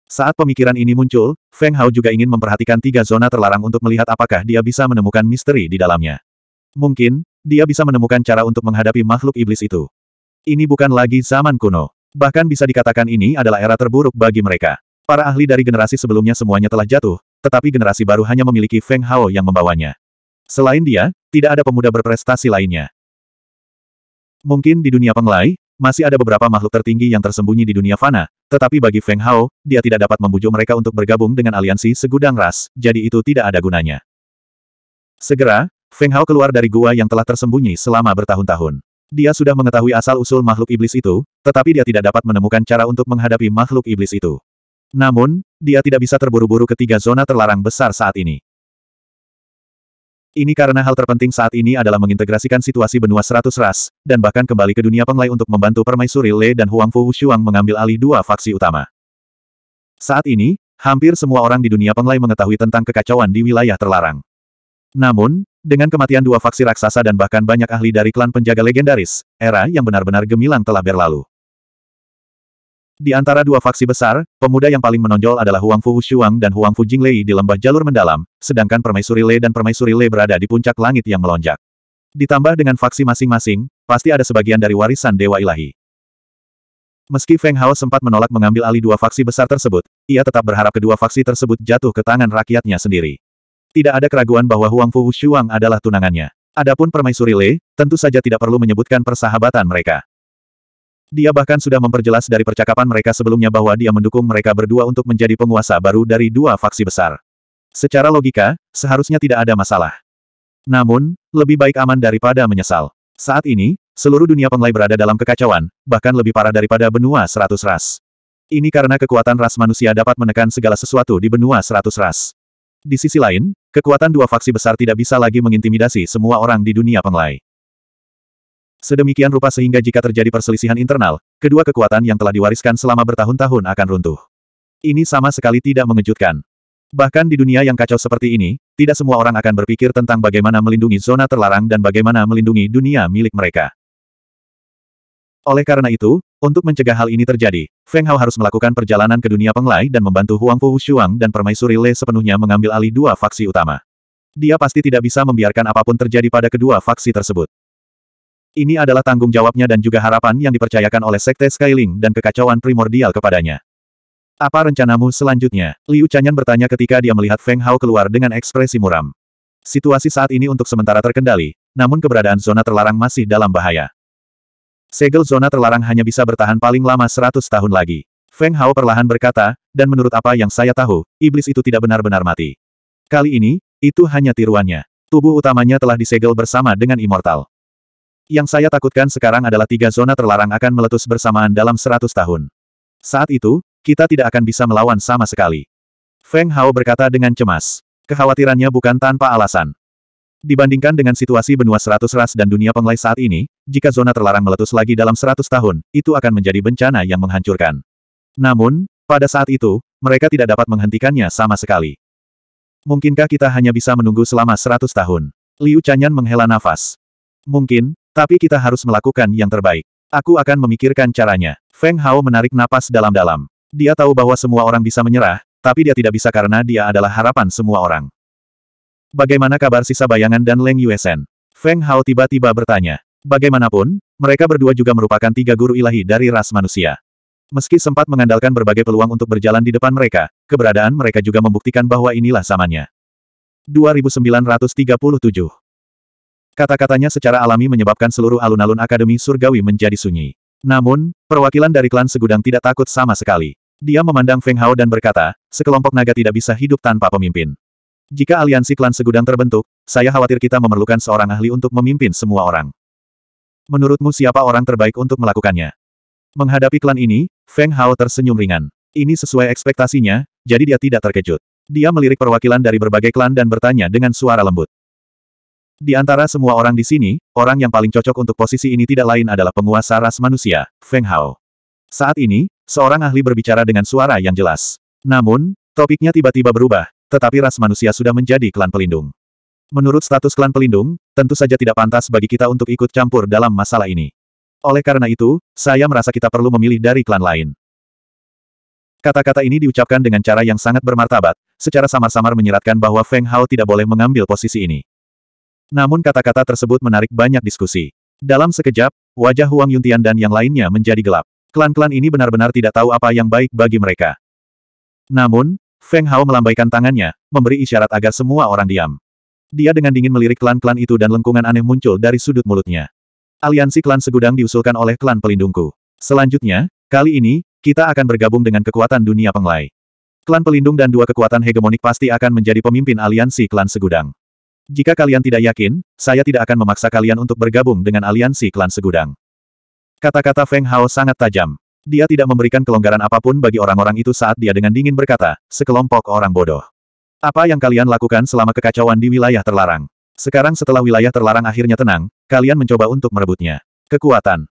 Saat pemikiran ini muncul, Feng Hao juga ingin memperhatikan tiga zona terlarang untuk melihat apakah dia bisa menemukan misteri di dalamnya. Mungkin, dia bisa menemukan cara untuk menghadapi makhluk iblis itu. Ini bukan lagi zaman kuno. Bahkan bisa dikatakan ini adalah era terburuk bagi mereka. Para ahli dari generasi sebelumnya semuanya telah jatuh, tetapi generasi baru hanya memiliki Feng Hao yang membawanya. Selain dia, tidak ada pemuda berprestasi lainnya. Mungkin di dunia penglai, masih ada beberapa makhluk tertinggi yang tersembunyi di dunia fana, tetapi bagi Feng Hao, dia tidak dapat membujuk mereka untuk bergabung dengan aliansi segudang ras, jadi itu tidak ada gunanya. Segera, Feng Hao keluar dari gua yang telah tersembunyi selama bertahun-tahun. Dia sudah mengetahui asal-usul makhluk iblis itu, tetapi dia tidak dapat menemukan cara untuk menghadapi makhluk iblis itu. Namun, dia tidak bisa terburu-buru ketiga zona terlarang besar saat ini. Ini karena hal terpenting saat ini adalah mengintegrasikan situasi benua seratus ras, dan bahkan kembali ke dunia penglai untuk membantu permaisuri Le dan Huang Fu Shuang mengambil alih dua faksi utama. Saat ini, hampir semua orang di dunia penglai mengetahui tentang kekacauan di wilayah terlarang. Namun, dengan kematian dua faksi raksasa dan bahkan banyak ahli dari klan penjaga legendaris, era yang benar-benar gemilang telah berlalu. Di antara dua faksi besar, pemuda yang paling menonjol adalah Huang Fu Shuang dan Huang Fu Jinglei di lembah jalur mendalam, sedangkan Permaisuri Lei dan Permaisuri Lei berada di puncak langit yang melonjak. Ditambah dengan faksi masing-masing, pasti ada sebagian dari warisan Dewa Ilahi. Meski Feng Hao sempat menolak mengambil alih dua faksi besar tersebut, ia tetap berharap kedua faksi tersebut jatuh ke tangan rakyatnya sendiri. Tidak ada keraguan bahwa Huang Fu Shuang adalah tunangannya. Adapun Permaisuri Le, tentu saja tidak perlu menyebutkan persahabatan mereka. Dia bahkan sudah memperjelas dari percakapan mereka sebelumnya bahwa dia mendukung mereka berdua untuk menjadi penguasa baru dari dua faksi besar. Secara logika, seharusnya tidak ada masalah. Namun, lebih baik aman daripada menyesal. Saat ini, seluruh dunia penglai berada dalam kekacauan, bahkan lebih parah daripada benua seratus ras. Ini karena kekuatan ras manusia dapat menekan segala sesuatu di benua seratus ras. Di sisi lain, kekuatan dua faksi besar tidak bisa lagi mengintimidasi semua orang di dunia penglai. Sedemikian rupa sehingga jika terjadi perselisihan internal, kedua kekuatan yang telah diwariskan selama bertahun-tahun akan runtuh. Ini sama sekali tidak mengejutkan. Bahkan di dunia yang kacau seperti ini, tidak semua orang akan berpikir tentang bagaimana melindungi zona terlarang dan bagaimana melindungi dunia milik mereka. Oleh karena itu, untuk mencegah hal ini terjadi, Feng Hao harus melakukan perjalanan ke dunia penglai dan membantu Huang Fu Shuang dan permaisuri Le sepenuhnya mengambil alih dua faksi utama. Dia pasti tidak bisa membiarkan apapun terjadi pada kedua faksi tersebut. Ini adalah tanggung jawabnya dan juga harapan yang dipercayakan oleh Sekte Skyling dan kekacauan primordial kepadanya. Apa rencanamu selanjutnya? Liu Chanyan bertanya ketika dia melihat Feng Hao keluar dengan ekspresi muram. Situasi saat ini untuk sementara terkendali, namun keberadaan zona terlarang masih dalam bahaya. Segel zona terlarang hanya bisa bertahan paling lama 100 tahun lagi. Feng Hao perlahan berkata, dan menurut apa yang saya tahu, iblis itu tidak benar-benar mati. Kali ini, itu hanya tiruannya. Tubuh utamanya telah disegel bersama dengan immortal. Yang saya takutkan sekarang adalah tiga zona terlarang akan meletus bersamaan dalam 100 tahun. Saat itu, kita tidak akan bisa melawan sama sekali. Feng Hao berkata dengan cemas. Kekhawatirannya bukan tanpa alasan. Dibandingkan dengan situasi benua seratus ras dan dunia penglai saat ini, jika zona terlarang meletus lagi dalam seratus tahun, itu akan menjadi bencana yang menghancurkan. Namun, pada saat itu, mereka tidak dapat menghentikannya sama sekali. Mungkinkah kita hanya bisa menunggu selama seratus tahun? Liu Chanyan menghela nafas. Mungkin, tapi kita harus melakukan yang terbaik. Aku akan memikirkan caranya. Feng Hao menarik napas dalam-dalam. Dia tahu bahwa semua orang bisa menyerah, tapi dia tidak bisa karena dia adalah harapan semua orang. Bagaimana kabar sisa bayangan dan Leng Yuesen? Feng Hao tiba-tiba bertanya. Bagaimanapun, mereka berdua juga merupakan tiga guru ilahi dari ras manusia. Meski sempat mengandalkan berbagai peluang untuk berjalan di depan mereka, keberadaan mereka juga membuktikan bahwa inilah samanya. 2937 Kata-katanya secara alami menyebabkan seluruh alun-alun Akademi Surgawi menjadi sunyi. Namun, perwakilan dari klan segudang tidak takut sama sekali. Dia memandang Feng Hao dan berkata, sekelompok naga tidak bisa hidup tanpa pemimpin. Jika aliansi klan segudang terbentuk, saya khawatir kita memerlukan seorang ahli untuk memimpin semua orang. Menurutmu siapa orang terbaik untuk melakukannya? Menghadapi klan ini, Feng Hao tersenyum ringan. Ini sesuai ekspektasinya, jadi dia tidak terkejut. Dia melirik perwakilan dari berbagai klan dan bertanya dengan suara lembut. Di antara semua orang di sini, orang yang paling cocok untuk posisi ini tidak lain adalah penguasa ras manusia, Feng Hao. Saat ini, seorang ahli berbicara dengan suara yang jelas. Namun, topiknya tiba-tiba berubah, tetapi ras manusia sudah menjadi klan pelindung. Menurut status klan pelindung, tentu saja tidak pantas bagi kita untuk ikut campur dalam masalah ini. Oleh karena itu, saya merasa kita perlu memilih dari klan lain. Kata-kata ini diucapkan dengan cara yang sangat bermartabat, secara samar-samar menyeratkan bahwa Feng Hao tidak boleh mengambil posisi ini. Namun kata-kata tersebut menarik banyak diskusi. Dalam sekejap, wajah Huang Yuntian dan yang lainnya menjadi gelap. Klan-klan ini benar-benar tidak tahu apa yang baik bagi mereka. Namun, Feng Hao melambaikan tangannya, memberi isyarat agar semua orang diam. Dia dengan dingin melirik klan-klan itu dan lengkungan aneh muncul dari sudut mulutnya. Aliansi klan segudang diusulkan oleh klan pelindungku. Selanjutnya, kali ini, kita akan bergabung dengan kekuatan dunia penglai. Klan pelindung dan dua kekuatan hegemonik pasti akan menjadi pemimpin aliansi klan segudang. Jika kalian tidak yakin, saya tidak akan memaksa kalian untuk bergabung dengan aliansi klan segudang. Kata-kata Feng Hao sangat tajam. Dia tidak memberikan kelonggaran apapun bagi orang-orang itu saat dia dengan dingin berkata, sekelompok orang bodoh. Apa yang kalian lakukan selama kekacauan di wilayah terlarang? Sekarang setelah wilayah terlarang akhirnya tenang, kalian mencoba untuk merebutnya. Kekuatan.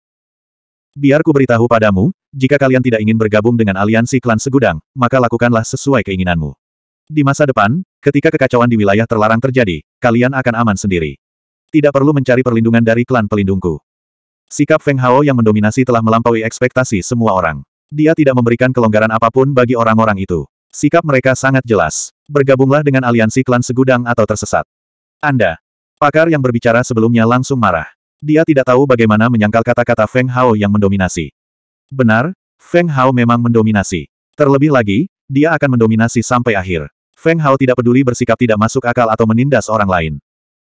Biarku beritahu padamu, jika kalian tidak ingin bergabung dengan aliansi klan segudang, maka lakukanlah sesuai keinginanmu. Di masa depan, ketika kekacauan di wilayah terlarang terjadi, kalian akan aman sendiri. Tidak perlu mencari perlindungan dari klan pelindungku. Sikap Feng Hao yang mendominasi telah melampaui ekspektasi semua orang. Dia tidak memberikan kelonggaran apapun bagi orang-orang itu. Sikap mereka sangat jelas. Bergabunglah dengan aliansi klan segudang atau tersesat. Anda. Pakar yang berbicara sebelumnya langsung marah. Dia tidak tahu bagaimana menyangkal kata-kata Feng Hao yang mendominasi. Benar, Feng Hao memang mendominasi. Terlebih lagi, dia akan mendominasi sampai akhir. Feng Hao tidak peduli bersikap tidak masuk akal atau menindas orang lain.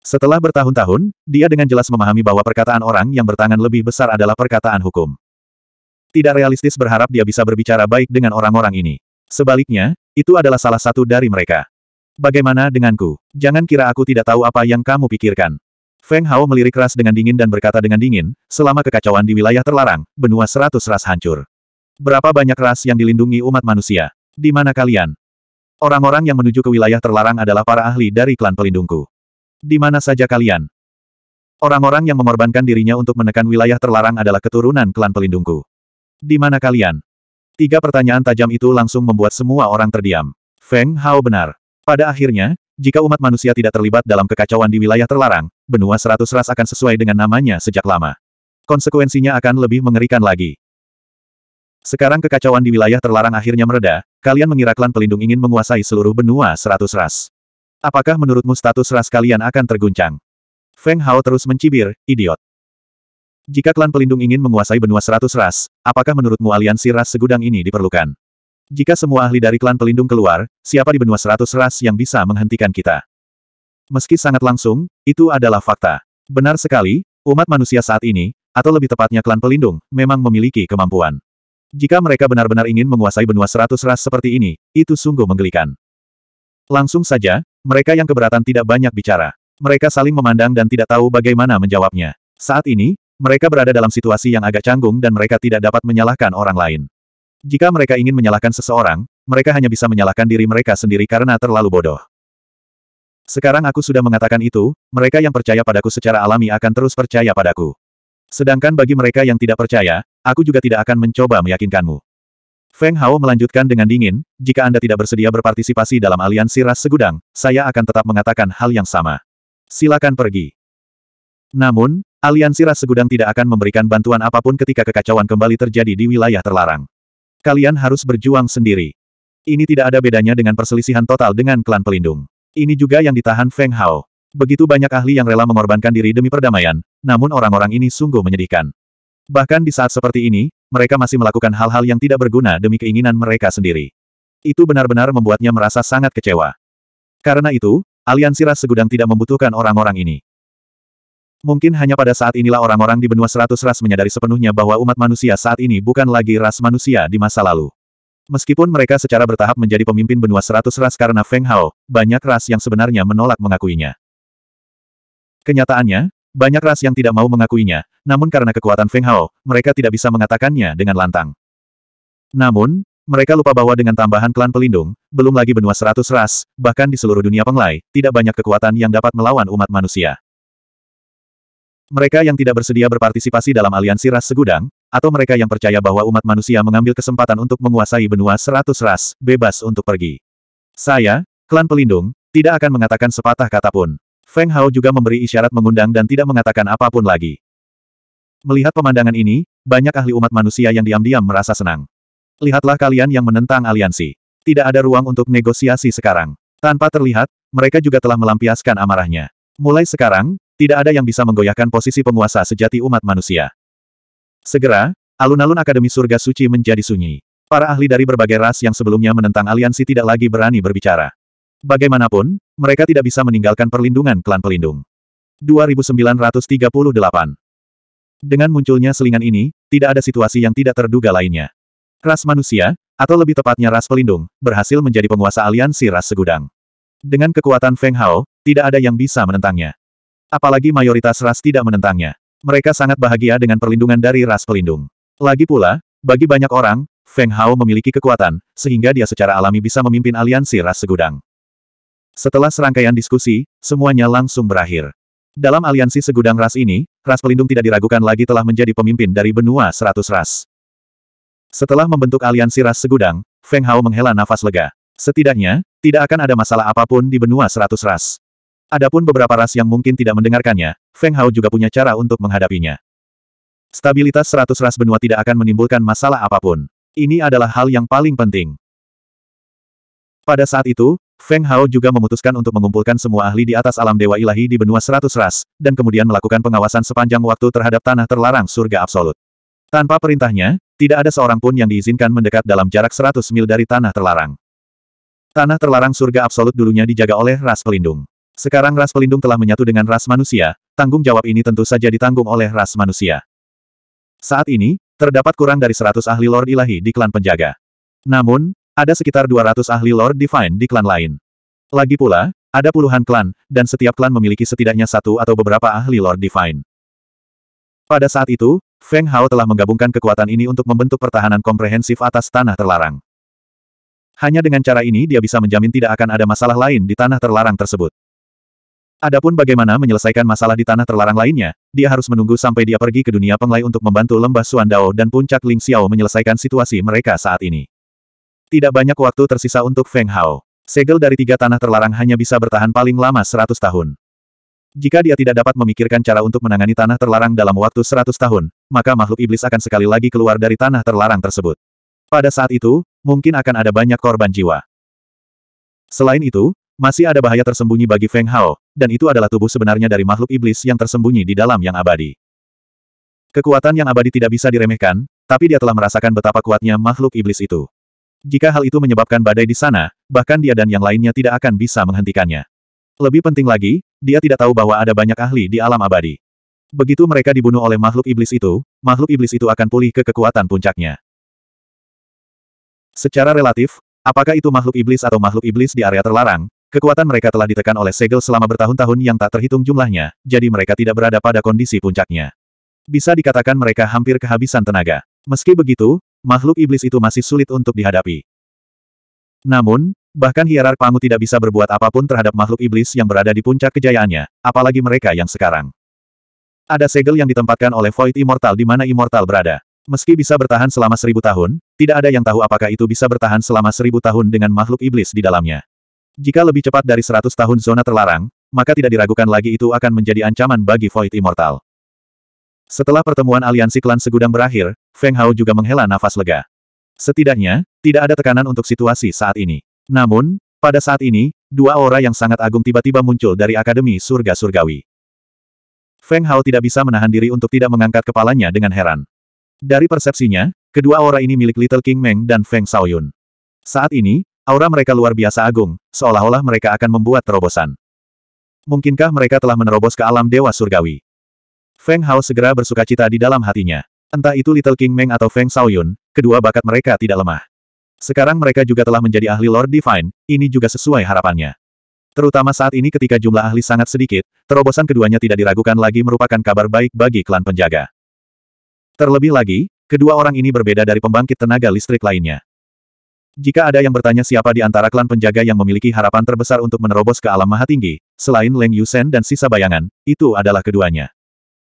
Setelah bertahun-tahun, dia dengan jelas memahami bahwa perkataan orang yang bertangan lebih besar adalah perkataan hukum. Tidak realistis berharap dia bisa berbicara baik dengan orang-orang ini. Sebaliknya, itu adalah salah satu dari mereka. Bagaimana denganku? Jangan kira aku tidak tahu apa yang kamu pikirkan. Feng Hao melirik ras dengan dingin dan berkata dengan dingin, selama kekacauan di wilayah terlarang, benua seratus ras hancur. Berapa banyak ras yang dilindungi umat manusia? Di mana kalian? Orang-orang yang menuju ke wilayah terlarang adalah para ahli dari klan pelindungku. Di mana saja kalian? Orang-orang yang mengorbankan dirinya untuk menekan wilayah terlarang adalah keturunan klan pelindungku. Di mana kalian? Tiga pertanyaan tajam itu langsung membuat semua orang terdiam. Feng Hao benar. Pada akhirnya, jika umat manusia tidak terlibat dalam kekacauan di wilayah terlarang, benua seratus ras akan sesuai dengan namanya sejak lama. Konsekuensinya akan lebih mengerikan lagi. Sekarang kekacauan di wilayah terlarang akhirnya mereda, kalian mengira klan pelindung ingin menguasai seluruh benua seratus ras. Apakah menurutmu status ras kalian akan terguncang? Feng Hao terus mencibir, idiot. Jika klan pelindung ingin menguasai benua seratus ras, apakah menurutmu aliansi ras segudang ini diperlukan? Jika semua ahli dari klan pelindung keluar, siapa di benua seratus ras yang bisa menghentikan kita? Meski sangat langsung, itu adalah fakta. Benar sekali, umat manusia saat ini, atau lebih tepatnya klan pelindung, memang memiliki kemampuan. Jika mereka benar-benar ingin menguasai benua seratus ras seperti ini, itu sungguh menggelikan. Langsung saja, mereka yang keberatan tidak banyak bicara. Mereka saling memandang dan tidak tahu bagaimana menjawabnya. Saat ini, mereka berada dalam situasi yang agak canggung dan mereka tidak dapat menyalahkan orang lain. Jika mereka ingin menyalahkan seseorang, mereka hanya bisa menyalahkan diri mereka sendiri karena terlalu bodoh. Sekarang aku sudah mengatakan itu, mereka yang percaya padaku secara alami akan terus percaya padaku. Sedangkan bagi mereka yang tidak percaya, aku juga tidak akan mencoba meyakinkanmu. Feng Hao melanjutkan dengan dingin, jika Anda tidak bersedia berpartisipasi dalam aliansi ras segudang, saya akan tetap mengatakan hal yang sama. Silakan pergi. Namun, aliansi ras segudang tidak akan memberikan bantuan apapun ketika kekacauan kembali terjadi di wilayah terlarang. Kalian harus berjuang sendiri. Ini tidak ada bedanya dengan perselisihan total dengan klan pelindung. Ini juga yang ditahan Feng Hao. Begitu banyak ahli yang rela mengorbankan diri demi perdamaian, namun orang-orang ini sungguh menyedihkan. Bahkan di saat seperti ini, mereka masih melakukan hal-hal yang tidak berguna demi keinginan mereka sendiri. Itu benar-benar membuatnya merasa sangat kecewa. Karena itu, aliansi ras segudang tidak membutuhkan orang-orang ini. Mungkin hanya pada saat inilah orang-orang di benua seratus ras menyadari sepenuhnya bahwa umat manusia saat ini bukan lagi ras manusia di masa lalu. Meskipun mereka secara bertahap menjadi pemimpin benua seratus ras karena Feng Hao, banyak ras yang sebenarnya menolak mengakuinya. Kenyataannya, banyak ras yang tidak mau mengakuinya, namun karena kekuatan Feng Hao, mereka tidak bisa mengatakannya dengan lantang. Namun, mereka lupa bahwa dengan tambahan klan pelindung, belum lagi benua seratus ras, bahkan di seluruh dunia penglai, tidak banyak kekuatan yang dapat melawan umat manusia. Mereka yang tidak bersedia berpartisipasi dalam aliansi ras segudang, atau mereka yang percaya bahwa umat manusia mengambil kesempatan untuk menguasai benua seratus ras, bebas untuk pergi. Saya, klan pelindung, tidak akan mengatakan sepatah kata pun. Feng Hao juga memberi isyarat mengundang dan tidak mengatakan apapun lagi. Melihat pemandangan ini, banyak ahli umat manusia yang diam-diam merasa senang. Lihatlah kalian yang menentang aliansi. Tidak ada ruang untuk negosiasi sekarang. Tanpa terlihat, mereka juga telah melampiaskan amarahnya. Mulai sekarang, tidak ada yang bisa menggoyahkan posisi penguasa sejati umat manusia. Segera, alun-alun Akademi Surga Suci menjadi sunyi. Para ahli dari berbagai ras yang sebelumnya menentang aliansi tidak lagi berani berbicara. Bagaimanapun, mereka tidak bisa meninggalkan perlindungan klan pelindung. 2938 Dengan munculnya selingan ini, tidak ada situasi yang tidak terduga lainnya. Ras manusia, atau lebih tepatnya ras pelindung, berhasil menjadi penguasa aliansi ras segudang. Dengan kekuatan Feng Hao, tidak ada yang bisa menentangnya. Apalagi mayoritas ras tidak menentangnya. Mereka sangat bahagia dengan perlindungan dari ras pelindung. Lagi pula, bagi banyak orang, Feng Hao memiliki kekuatan, sehingga dia secara alami bisa memimpin aliansi ras segudang. Setelah serangkaian diskusi, semuanya langsung berakhir. Dalam aliansi segudang ras ini, ras pelindung tidak diragukan lagi telah menjadi pemimpin dari benua seratus ras. Setelah membentuk aliansi ras segudang, Feng Hao menghela nafas lega. Setidaknya, tidak akan ada masalah apapun di benua seratus ras. Adapun beberapa ras yang mungkin tidak mendengarkannya, Feng Hao juga punya cara untuk menghadapinya. Stabilitas seratus ras benua tidak akan menimbulkan masalah apapun. Ini adalah hal yang paling penting. Pada saat itu, Feng Hao juga memutuskan untuk mengumpulkan semua ahli di atas alam dewa ilahi di benua seratus ras, dan kemudian melakukan pengawasan sepanjang waktu terhadap tanah terlarang surga absolut. Tanpa perintahnya, tidak ada seorang pun yang diizinkan mendekat dalam jarak seratus mil dari tanah terlarang. Tanah terlarang surga absolut dulunya dijaga oleh ras pelindung. Sekarang ras pelindung telah menyatu dengan ras manusia, tanggung jawab ini tentu saja ditanggung oleh ras manusia. Saat ini, terdapat kurang dari seratus ahli Lord Ilahi di klan penjaga. Namun, ada sekitar 200 ahli Lord Divine di klan lain. Lagi pula, ada puluhan klan, dan setiap klan memiliki setidaknya satu atau beberapa ahli Lord Divine. Pada saat itu, Feng Hao telah menggabungkan kekuatan ini untuk membentuk pertahanan komprehensif atas tanah terlarang. Hanya dengan cara ini dia bisa menjamin tidak akan ada masalah lain di tanah terlarang tersebut. Adapun bagaimana menyelesaikan masalah di tanah terlarang lainnya, dia harus menunggu sampai dia pergi ke dunia penglai untuk membantu lembah Suandao dan puncak Ling Xiao menyelesaikan situasi mereka saat ini. Tidak banyak waktu tersisa untuk Feng Hao. Segel dari tiga tanah terlarang hanya bisa bertahan paling lama seratus tahun. Jika dia tidak dapat memikirkan cara untuk menangani tanah terlarang dalam waktu seratus tahun, maka makhluk iblis akan sekali lagi keluar dari tanah terlarang tersebut. Pada saat itu, mungkin akan ada banyak korban jiwa. Selain itu, masih ada bahaya tersembunyi bagi Feng Hao, dan itu adalah tubuh sebenarnya dari makhluk iblis yang tersembunyi di dalam yang abadi. Kekuatan yang abadi tidak bisa diremehkan, tapi dia telah merasakan betapa kuatnya makhluk iblis itu. Jika hal itu menyebabkan badai di sana, bahkan dia dan yang lainnya tidak akan bisa menghentikannya. Lebih penting lagi, dia tidak tahu bahwa ada banyak ahli di alam abadi. Begitu mereka dibunuh oleh makhluk iblis itu, makhluk iblis itu akan pulih ke kekuatan puncaknya. Secara relatif, apakah itu makhluk iblis atau makhluk iblis di area terlarang, kekuatan mereka telah ditekan oleh segel selama bertahun-tahun yang tak terhitung jumlahnya, jadi mereka tidak berada pada kondisi puncaknya. Bisa dikatakan mereka hampir kehabisan tenaga. Meski begitu, makhluk iblis itu masih sulit untuk dihadapi. Namun, bahkan hierark Pangu tidak bisa berbuat apapun terhadap makhluk iblis yang berada di puncak kejayaannya, apalagi mereka yang sekarang. Ada segel yang ditempatkan oleh Void Immortal di mana Immortal berada. Meski bisa bertahan selama seribu tahun, tidak ada yang tahu apakah itu bisa bertahan selama seribu tahun dengan makhluk iblis di dalamnya. Jika lebih cepat dari seratus tahun zona terlarang, maka tidak diragukan lagi itu akan menjadi ancaman bagi Void Immortal. Setelah pertemuan aliansi klan segudang berakhir, Feng Hao juga menghela nafas lega. Setidaknya, tidak ada tekanan untuk situasi saat ini. Namun, pada saat ini, dua aura yang sangat agung tiba-tiba muncul dari Akademi Surga Surgawi. Feng Hao tidak bisa menahan diri untuk tidak mengangkat kepalanya dengan heran. Dari persepsinya, kedua aura ini milik Little King Meng dan Feng Shaoyun. Saat ini, aura mereka luar biasa agung, seolah-olah mereka akan membuat terobosan. Mungkinkah mereka telah menerobos ke alam Dewa Surgawi? Feng Hao segera bersuka cita di dalam hatinya. Entah itu Little King Meng atau Feng Shaoyun, kedua bakat mereka tidak lemah. Sekarang mereka juga telah menjadi ahli Lord Divine, ini juga sesuai harapannya. Terutama saat ini ketika jumlah ahli sangat sedikit, terobosan keduanya tidak diragukan lagi merupakan kabar baik bagi klan penjaga. Terlebih lagi, kedua orang ini berbeda dari pembangkit tenaga listrik lainnya. Jika ada yang bertanya siapa di antara klan penjaga yang memiliki harapan terbesar untuk menerobos ke alam maha tinggi, selain Leng Yusen dan sisa bayangan, itu adalah keduanya.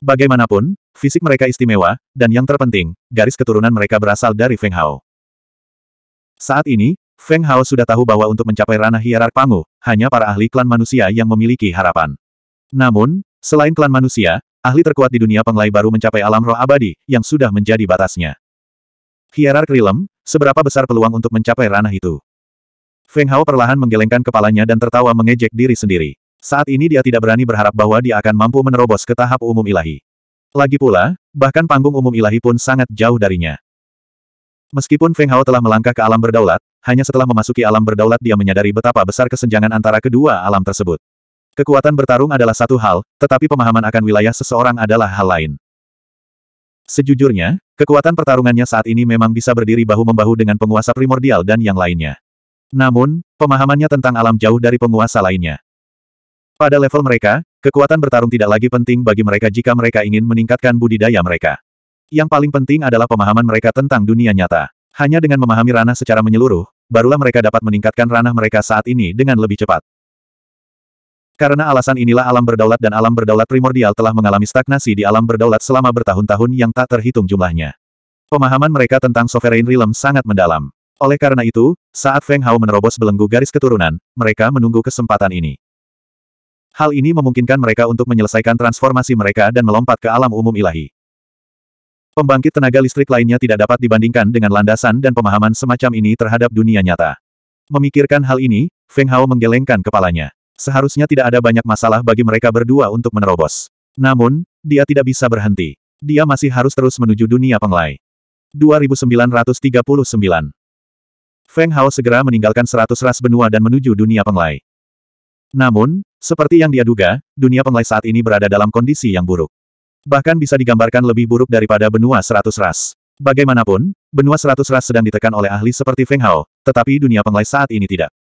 Bagaimanapun, fisik mereka istimewa, dan yang terpenting, garis keturunan mereka berasal dari Feng Hao. Saat ini, Feng Hao sudah tahu bahwa untuk mencapai ranah hierark Pangu, hanya para ahli klan manusia yang memiliki harapan. Namun, selain klan manusia, ahli terkuat di dunia penglai baru mencapai alam roh abadi, yang sudah menjadi batasnya. Hierark Rilem, seberapa besar peluang untuk mencapai ranah itu? Feng Hao perlahan menggelengkan kepalanya dan tertawa mengejek diri sendiri. Saat ini dia tidak berani berharap bahwa dia akan mampu menerobos ke tahap umum ilahi. Lagi pula, bahkan panggung umum ilahi pun sangat jauh darinya. Meskipun Feng Hao telah melangkah ke alam berdaulat, hanya setelah memasuki alam berdaulat dia menyadari betapa besar kesenjangan antara kedua alam tersebut. Kekuatan bertarung adalah satu hal, tetapi pemahaman akan wilayah seseorang adalah hal lain. Sejujurnya, kekuatan pertarungannya saat ini memang bisa berdiri bahu-membahu dengan penguasa primordial dan yang lainnya. Namun, pemahamannya tentang alam jauh dari penguasa lainnya. Pada level mereka, kekuatan bertarung tidak lagi penting bagi mereka jika mereka ingin meningkatkan budidaya mereka. Yang paling penting adalah pemahaman mereka tentang dunia nyata. Hanya dengan memahami ranah secara menyeluruh, barulah mereka dapat meningkatkan ranah mereka saat ini dengan lebih cepat. Karena alasan inilah alam berdaulat dan alam berdaulat primordial telah mengalami stagnasi di alam berdaulat selama bertahun-tahun yang tak terhitung jumlahnya. Pemahaman mereka tentang Sovereign Realm sangat mendalam. Oleh karena itu, saat Feng Hao menerobos belenggu garis keturunan, mereka menunggu kesempatan ini. Hal ini memungkinkan mereka untuk menyelesaikan transformasi mereka dan melompat ke alam umum ilahi. Pembangkit tenaga listrik lainnya tidak dapat dibandingkan dengan landasan dan pemahaman semacam ini terhadap dunia nyata. Memikirkan hal ini, Feng Hao menggelengkan kepalanya. Seharusnya tidak ada banyak masalah bagi mereka berdua untuk menerobos. Namun, dia tidak bisa berhenti. Dia masih harus terus menuju dunia penglai. 2939 Feng Hao segera meninggalkan seratus ras benua dan menuju dunia penglai. Namun, seperti yang dia duga, dunia penglai saat ini berada dalam kondisi yang buruk. Bahkan bisa digambarkan lebih buruk daripada benua seratus ras. Bagaimanapun, benua seratus ras sedang ditekan oleh ahli seperti Feng Hao, tetapi dunia penglai saat ini tidak.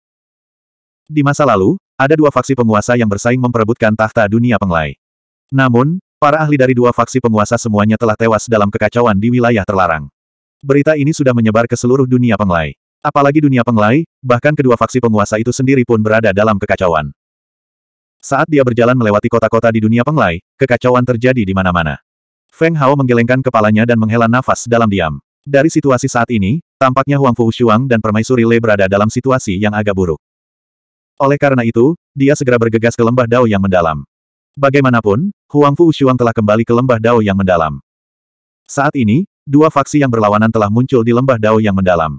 Di masa lalu, ada dua faksi penguasa yang bersaing memperebutkan tahta dunia penglai. Namun, para ahli dari dua faksi penguasa semuanya telah tewas dalam kekacauan di wilayah terlarang. Berita ini sudah menyebar ke seluruh dunia penglai. Apalagi dunia penglai, bahkan kedua faksi penguasa itu sendiri pun berada dalam kekacauan. Saat dia berjalan melewati kota-kota di dunia penglai, kekacauan terjadi di mana-mana. Feng Hao menggelengkan kepalanya dan menghela nafas dalam diam. Dari situasi saat ini, tampaknya Huang Fu Shuang dan Permaisuri Le berada dalam situasi yang agak buruk. Oleh karena itu, dia segera bergegas ke lembah Dao yang mendalam. Bagaimanapun, Huang Fu Shuang telah kembali ke lembah Dao yang mendalam. Saat ini, dua faksi yang berlawanan telah muncul di lembah Dao yang mendalam.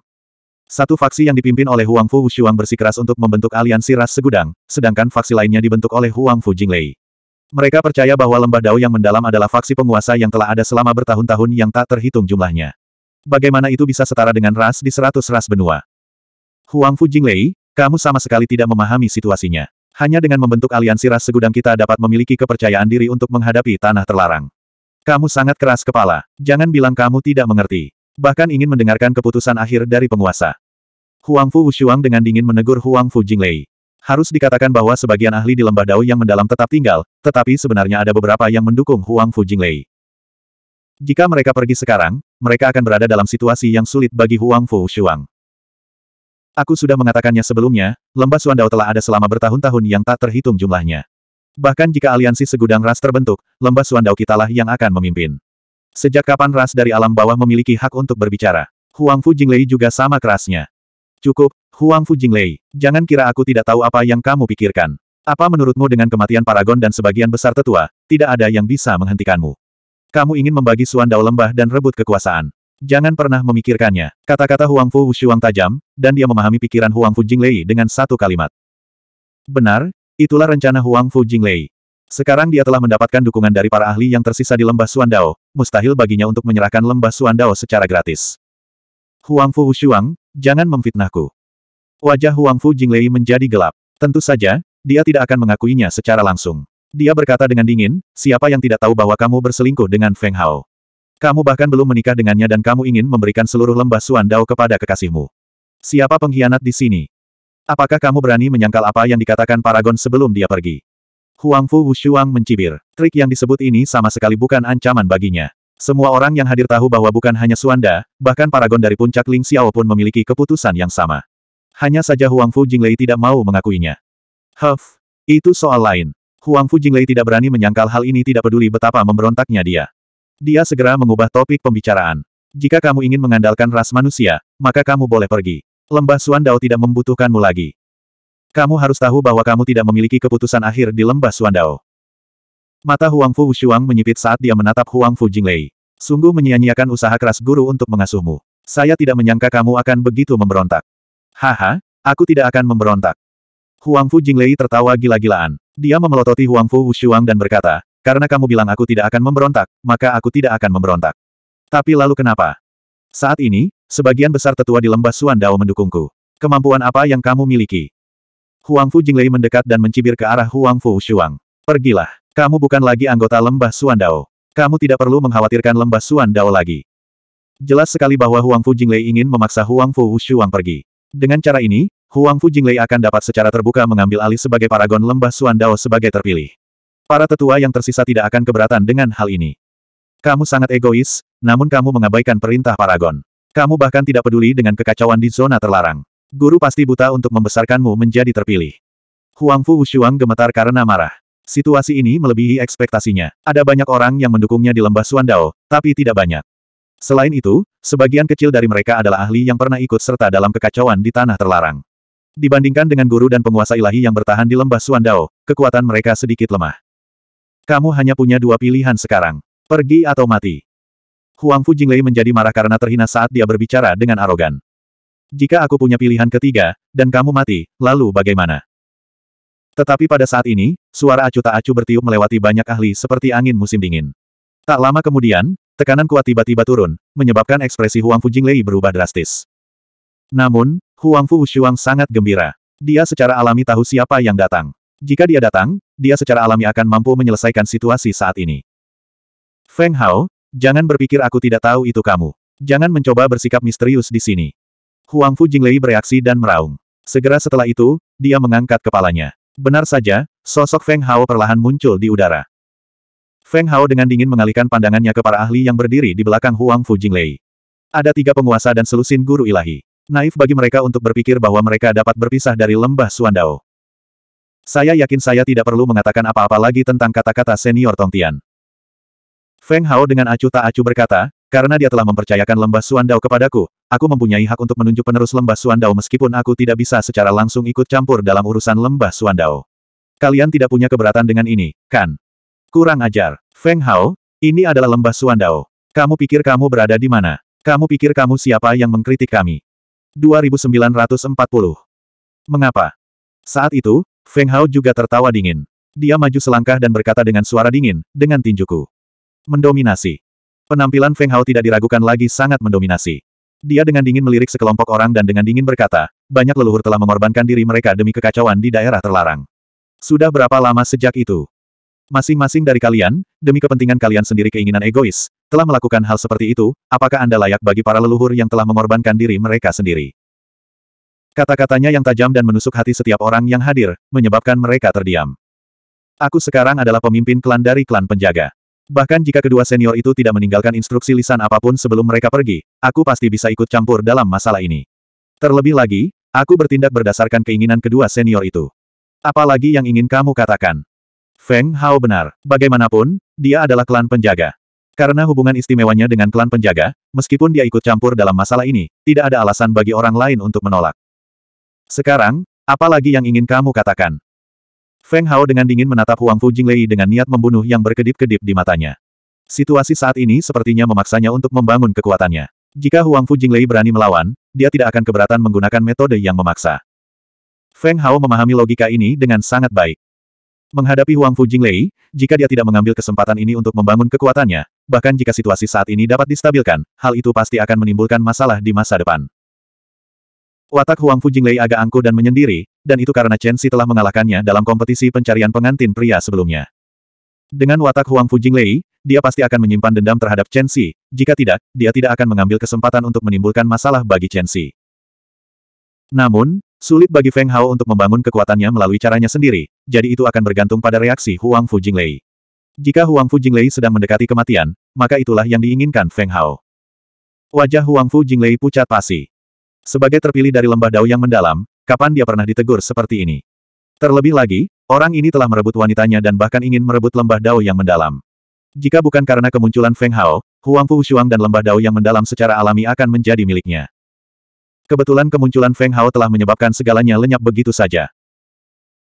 Satu faksi yang dipimpin oleh Huang Fu Wushuang bersikeras untuk membentuk aliansi ras segudang, sedangkan faksi lainnya dibentuk oleh Huang Fu Jinglei. Mereka percaya bahwa lembah Dao yang mendalam adalah faksi penguasa yang telah ada selama bertahun-tahun yang tak terhitung jumlahnya. Bagaimana itu bisa setara dengan ras di seratus ras benua? Huang Fu Jinglei, kamu sama sekali tidak memahami situasinya. Hanya dengan membentuk aliansi ras segudang kita dapat memiliki kepercayaan diri untuk menghadapi tanah terlarang. Kamu sangat keras kepala. Jangan bilang kamu tidak mengerti bahkan ingin mendengarkan keputusan akhir dari penguasa. Huang Fu Wushuang dengan dingin menegur Huang Fu Jinglei. Harus dikatakan bahwa sebagian ahli di lembah Dao yang mendalam tetap tinggal, tetapi sebenarnya ada beberapa yang mendukung Huang Fu Jinglei. Jika mereka pergi sekarang, mereka akan berada dalam situasi yang sulit bagi Huang Fu Wushuang. Aku sudah mengatakannya sebelumnya, lembah Suan Dao telah ada selama bertahun-tahun yang tak terhitung jumlahnya. Bahkan jika aliansi segudang ras terbentuk, lembah Suan Dao kitalah yang akan memimpin. Sejak kapan ras dari alam bawah memiliki hak untuk berbicara? Huang Fu Jinglei juga sama kerasnya. Cukup, Huang Fu Jinglei. Jangan kira aku tidak tahu apa yang kamu pikirkan. Apa menurutmu dengan kematian Paragon dan sebagian besar tetua, tidak ada yang bisa menghentikanmu. Kamu ingin membagi Suandao lembah dan rebut kekuasaan. Jangan pernah memikirkannya. Kata-kata Huang Fu Wushuang tajam, dan dia memahami pikiran Huang Fu Jinglei dengan satu kalimat. Benar, itulah rencana Huang Fu Jinglei. Sekarang dia telah mendapatkan dukungan dari para ahli yang tersisa di lembah Suandao, mustahil baginya untuk menyerahkan lembah Suandao secara gratis. Huang Fu Hushuang, jangan memfitnahku. Wajah Huang Fu Jinglei menjadi gelap. Tentu saja, dia tidak akan mengakuinya secara langsung. Dia berkata dengan dingin, siapa yang tidak tahu bahwa kamu berselingkuh dengan Feng Hao. Kamu bahkan belum menikah dengannya dan kamu ingin memberikan seluruh lembah Suandao kepada kekasihmu. Siapa pengkhianat di sini? Apakah kamu berani menyangkal apa yang dikatakan Paragon sebelum dia pergi? Huang Fu Wushuang mencibir. Trik yang disebut ini sama sekali bukan ancaman baginya. Semua orang yang hadir tahu bahwa bukan hanya Suanda, bahkan paragon dari puncak Ling Xiao pun memiliki keputusan yang sama. Hanya saja Huang Fu Jinglei tidak mau mengakuinya. Huff, itu soal lain. Huang Fu Jinglei tidak berani menyangkal hal ini tidak peduli betapa memberontaknya dia. Dia segera mengubah topik pembicaraan. Jika kamu ingin mengandalkan ras manusia, maka kamu boleh pergi. Lembah Suan tidak membutuhkanmu lagi. Kamu harus tahu bahwa kamu tidak memiliki keputusan akhir di lembah Suandao. Mata Huang Fu Wushuang menyipit saat dia menatap Huang Fu Jinglei. Sungguh menyia-nyiakan usaha keras guru untuk mengasuhmu. Saya tidak menyangka kamu akan begitu memberontak. Haha, aku tidak akan memberontak. Huang Fu Jinglei tertawa gila-gilaan. Dia memelototi Huang Fu Wushuang dan berkata, karena kamu bilang aku tidak akan memberontak, maka aku tidak akan memberontak. Tapi lalu kenapa? Saat ini, sebagian besar tetua di lembah Suandao mendukungku. Kemampuan apa yang kamu miliki? Huang Fu Jinglei mendekat dan mencibir ke arah Huang Fu Shuang. Pergilah. Kamu bukan lagi anggota lembah Suandao. Kamu tidak perlu mengkhawatirkan lembah Suandao lagi. Jelas sekali bahwa Huang Fu Jinglei ingin memaksa Huang Fu Shuang pergi. Dengan cara ini, Huang Fu Jinglei akan dapat secara terbuka mengambil alih sebagai paragon lembah Suandao sebagai terpilih. Para tetua yang tersisa tidak akan keberatan dengan hal ini. Kamu sangat egois, namun kamu mengabaikan perintah paragon. Kamu bahkan tidak peduli dengan kekacauan di zona terlarang. Guru pasti buta untuk membesarkanmu menjadi terpilih. Huang Fu Wushuang gemetar karena marah. Situasi ini melebihi ekspektasinya. Ada banyak orang yang mendukungnya di lembah Suandao, tapi tidak banyak. Selain itu, sebagian kecil dari mereka adalah ahli yang pernah ikut serta dalam kekacauan di tanah terlarang. Dibandingkan dengan guru dan penguasa ilahi yang bertahan di lembah Suandao, kekuatan mereka sedikit lemah. Kamu hanya punya dua pilihan sekarang. Pergi atau mati. Huang Fu Jinglei menjadi marah karena terhina saat dia berbicara dengan arogan. Jika aku punya pilihan ketiga, dan kamu mati, lalu bagaimana? Tetapi pada saat ini, suara acu tak acu bertiup melewati banyak ahli seperti angin musim dingin. Tak lama kemudian, tekanan kuat tiba-tiba turun, menyebabkan ekspresi Huang Fu Lei berubah drastis. Namun, Huang Fu Wushuang sangat gembira. Dia secara alami tahu siapa yang datang. Jika dia datang, dia secara alami akan mampu menyelesaikan situasi saat ini. Feng Hao, jangan berpikir aku tidak tahu itu kamu. Jangan mencoba bersikap misterius di sini. Huang Fu Jinglei bereaksi dan meraung. Segera setelah itu, dia mengangkat kepalanya. Benar saja, sosok Feng Hao perlahan muncul di udara. Feng Hao dengan dingin mengalihkan pandangannya ke para ahli yang berdiri di belakang Huang Fu Jinglei. Ada tiga penguasa dan selusin guru ilahi. Naif bagi mereka untuk berpikir bahwa mereka dapat berpisah dari lembah Suandao. Saya yakin saya tidak perlu mengatakan apa-apa lagi tentang kata-kata senior Tong Tian. Feng Hao dengan acuh tak acuh berkata, karena dia telah mempercayakan lembah Suandao kepadaku, aku mempunyai hak untuk menunjuk penerus lembah Suandao meskipun aku tidak bisa secara langsung ikut campur dalam urusan lembah Suandao. Kalian tidak punya keberatan dengan ini, kan? Kurang ajar. Feng Hao, ini adalah lembah Suandao. Kamu pikir kamu berada di mana? Kamu pikir kamu siapa yang mengkritik kami? 2940. Mengapa? Saat itu, Feng Hao juga tertawa dingin. Dia maju selangkah dan berkata dengan suara dingin, dengan tinjuku. Mendominasi. Penampilan Feng Hao tidak diragukan lagi sangat mendominasi. Dia dengan dingin melirik sekelompok orang dan dengan dingin berkata, banyak leluhur telah mengorbankan diri mereka demi kekacauan di daerah terlarang. Sudah berapa lama sejak itu? Masing-masing dari kalian, demi kepentingan kalian sendiri keinginan egois, telah melakukan hal seperti itu, apakah Anda layak bagi para leluhur yang telah mengorbankan diri mereka sendiri? Kata-katanya yang tajam dan menusuk hati setiap orang yang hadir, menyebabkan mereka terdiam. Aku sekarang adalah pemimpin klan dari klan penjaga. Bahkan jika kedua senior itu tidak meninggalkan instruksi lisan apapun sebelum mereka pergi, aku pasti bisa ikut campur dalam masalah ini. Terlebih lagi, aku bertindak berdasarkan keinginan kedua senior itu. Apalagi yang ingin kamu katakan? Feng Hao benar. Bagaimanapun, dia adalah klan penjaga. Karena hubungan istimewanya dengan klan penjaga, meskipun dia ikut campur dalam masalah ini, tidak ada alasan bagi orang lain untuk menolak. Sekarang, apalagi yang ingin kamu katakan? Feng Hao dengan dingin menatap Huang Fu Jinglei dengan niat membunuh yang berkedip-kedip di matanya. Situasi saat ini sepertinya memaksanya untuk membangun kekuatannya. Jika Huang Fu Jinglei berani melawan, dia tidak akan keberatan menggunakan metode yang memaksa. Feng Hao memahami logika ini dengan sangat baik. Menghadapi Huang Fu Jinglei, jika dia tidak mengambil kesempatan ini untuk membangun kekuatannya, bahkan jika situasi saat ini dapat distabilkan, hal itu pasti akan menimbulkan masalah di masa depan. Watak Huang Fu Jinglei agak angkuh dan menyendiri, dan itu karena Chen Xi telah mengalahkannya dalam kompetisi pencarian pengantin pria sebelumnya. Dengan watak Huang Fu Jinglei, dia pasti akan menyimpan dendam terhadap Chen Xi, jika tidak, dia tidak akan mengambil kesempatan untuk menimbulkan masalah bagi Chen Xi. Namun, sulit bagi Feng Hao untuk membangun kekuatannya melalui caranya sendiri, jadi itu akan bergantung pada reaksi Huang Fu Jinglei. Jika Huang Fu Jinglei sedang mendekati kematian, maka itulah yang diinginkan Feng Hao. Wajah Huang Fu Jinglei pucat pasi. Sebagai terpilih dari lembah dao yang mendalam, kapan dia pernah ditegur seperti ini? Terlebih lagi, orang ini telah merebut wanitanya dan bahkan ingin merebut lembah dao yang mendalam. Jika bukan karena kemunculan Feng Hao, Huang Fu Shuang dan lembah dao yang mendalam secara alami akan menjadi miliknya. Kebetulan kemunculan Feng Hao telah menyebabkan segalanya lenyap begitu saja.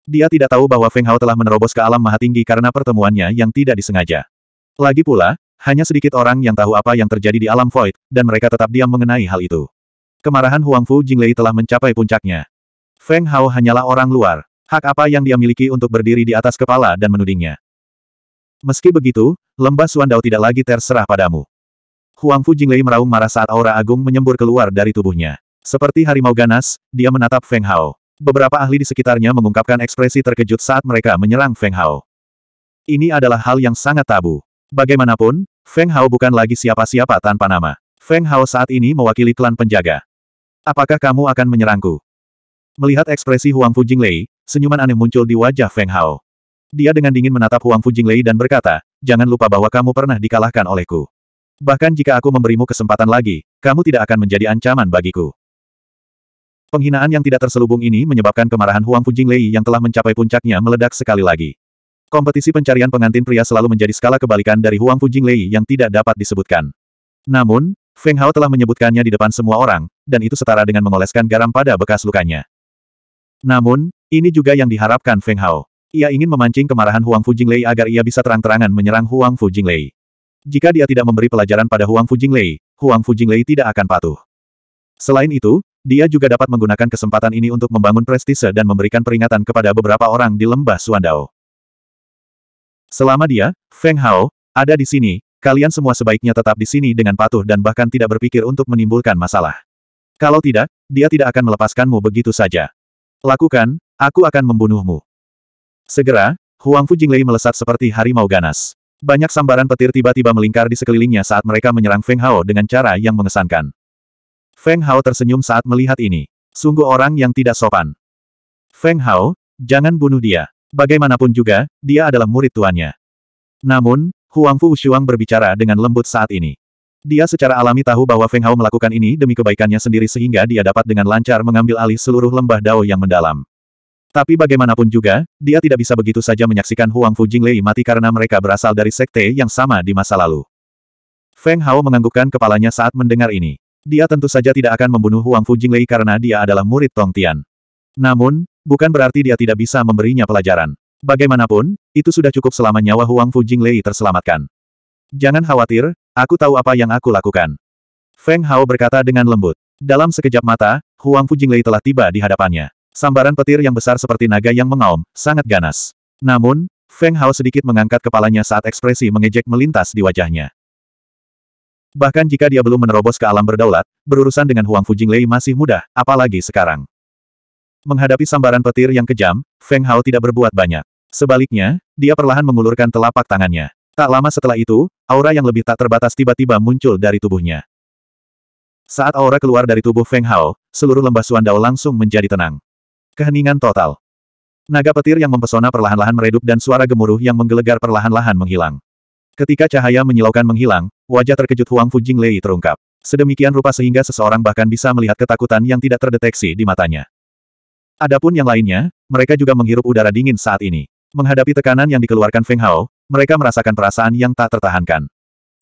Dia tidak tahu bahwa Feng Hao telah menerobos ke alam maha tinggi karena pertemuannya yang tidak disengaja. Lagi pula, hanya sedikit orang yang tahu apa yang terjadi di alam void, dan mereka tetap diam mengenai hal itu kemarahan Huang Fu Jinglei telah mencapai puncaknya. Feng Hao hanyalah orang luar. Hak apa yang dia miliki untuk berdiri di atas kepala dan menudingnya? Meski begitu, lembah Suandao tidak lagi terserah padamu. Huang Fu Jinglei meraung marah saat aura agung menyembur keluar dari tubuhnya. Seperti harimau ganas, dia menatap Feng Hao. Beberapa ahli di sekitarnya mengungkapkan ekspresi terkejut saat mereka menyerang Feng Hao. Ini adalah hal yang sangat tabu. Bagaimanapun, Feng Hao bukan lagi siapa-siapa tanpa nama. Feng Hao saat ini mewakili klan penjaga. Apakah kamu akan menyerangku? Melihat ekspresi Huang Fu Lei, senyuman aneh muncul di wajah Feng Hao. Dia dengan dingin menatap Huang Fu Lei dan berkata, jangan lupa bahwa kamu pernah dikalahkan olehku. Bahkan jika aku memberimu kesempatan lagi, kamu tidak akan menjadi ancaman bagiku. Penghinaan yang tidak terselubung ini menyebabkan kemarahan Huang Fu Lei yang telah mencapai puncaknya meledak sekali lagi. Kompetisi pencarian pengantin pria selalu menjadi skala kebalikan dari Huang Fu Lei yang tidak dapat disebutkan. Namun, Feng Hao telah menyebutkannya di depan semua orang, dan itu setara dengan mengoleskan garam pada bekas lukanya. Namun, ini juga yang diharapkan Feng Hao. Ia ingin memancing kemarahan Huang Fujinglei agar ia bisa terang-terangan menyerang Huang Fujinglei. Jika dia tidak memberi pelajaran pada Huang Fujinglei, Huang Fujinglei tidak akan patuh. Selain itu, dia juga dapat menggunakan kesempatan ini untuk membangun prestise dan memberikan peringatan kepada beberapa orang di lembah Suandao. Selama dia, Feng Hao, ada di sini, Kalian semua sebaiknya tetap di sini dengan patuh dan bahkan tidak berpikir untuk menimbulkan masalah. Kalau tidak, dia tidak akan melepaskanmu begitu saja. Lakukan, aku akan membunuhmu. Segera, Huang Fu Jinglei melesat seperti harimau ganas. Banyak sambaran petir tiba-tiba melingkar di sekelilingnya saat mereka menyerang Feng Hao dengan cara yang mengesankan. Feng Hao tersenyum saat melihat ini. Sungguh orang yang tidak sopan. Feng Hao, jangan bunuh dia. Bagaimanapun juga, dia adalah murid tuannya. Namun, Huang Fu Shuang berbicara dengan lembut saat ini. Dia secara alami tahu bahwa Feng Hao melakukan ini demi kebaikannya sendiri sehingga dia dapat dengan lancar mengambil alih seluruh lembah Dao yang mendalam. Tapi bagaimanapun juga, dia tidak bisa begitu saja menyaksikan Huang Huangfu Jinglei mati karena mereka berasal dari sekte yang sama di masa lalu. Feng Hao menganggukkan kepalanya saat mendengar ini. Dia tentu saja tidak akan membunuh Huang Huangfu Jinglei karena dia adalah murid Tong Tian. Namun, bukan berarti dia tidak bisa memberinya pelajaran. Bagaimanapun, itu sudah cukup selama nyawa Huang Fu Lei terselamatkan. Jangan khawatir, aku tahu apa yang aku lakukan. Feng Hao berkata dengan lembut. Dalam sekejap mata, Huang Fu Lei telah tiba di hadapannya. Sambaran petir yang besar seperti naga yang mengaum, sangat ganas. Namun, Feng Hao sedikit mengangkat kepalanya saat ekspresi mengejek melintas di wajahnya. Bahkan jika dia belum menerobos ke alam berdaulat, berurusan dengan Huang Fu Lei masih mudah, apalagi sekarang. Menghadapi sambaran petir yang kejam, Feng Hao tidak berbuat banyak. Sebaliknya, dia perlahan mengulurkan telapak tangannya. Tak lama setelah itu, aura yang lebih tak terbatas tiba-tiba muncul dari tubuhnya. Saat aura keluar dari tubuh Feng Hao, seluruh lembah Suandao langsung menjadi tenang. Keheningan total. Naga petir yang mempesona perlahan-lahan meredup dan suara gemuruh yang menggelegar perlahan-lahan menghilang. Ketika cahaya menyilaukan menghilang, wajah terkejut Huang Fu Lei terungkap. Sedemikian rupa sehingga seseorang bahkan bisa melihat ketakutan yang tidak terdeteksi di matanya. Adapun yang lainnya, mereka juga menghirup udara dingin saat ini. Menghadapi tekanan yang dikeluarkan Feng Hao, mereka merasakan perasaan yang tak tertahankan.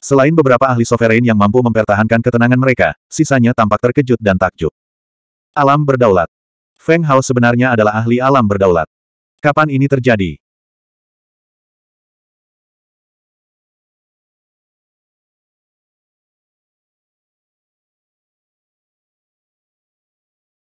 Selain beberapa ahli sovereign yang mampu mempertahankan ketenangan mereka, sisanya tampak terkejut dan takjub. Alam berdaulat. Feng Hao sebenarnya adalah ahli alam berdaulat. Kapan ini terjadi?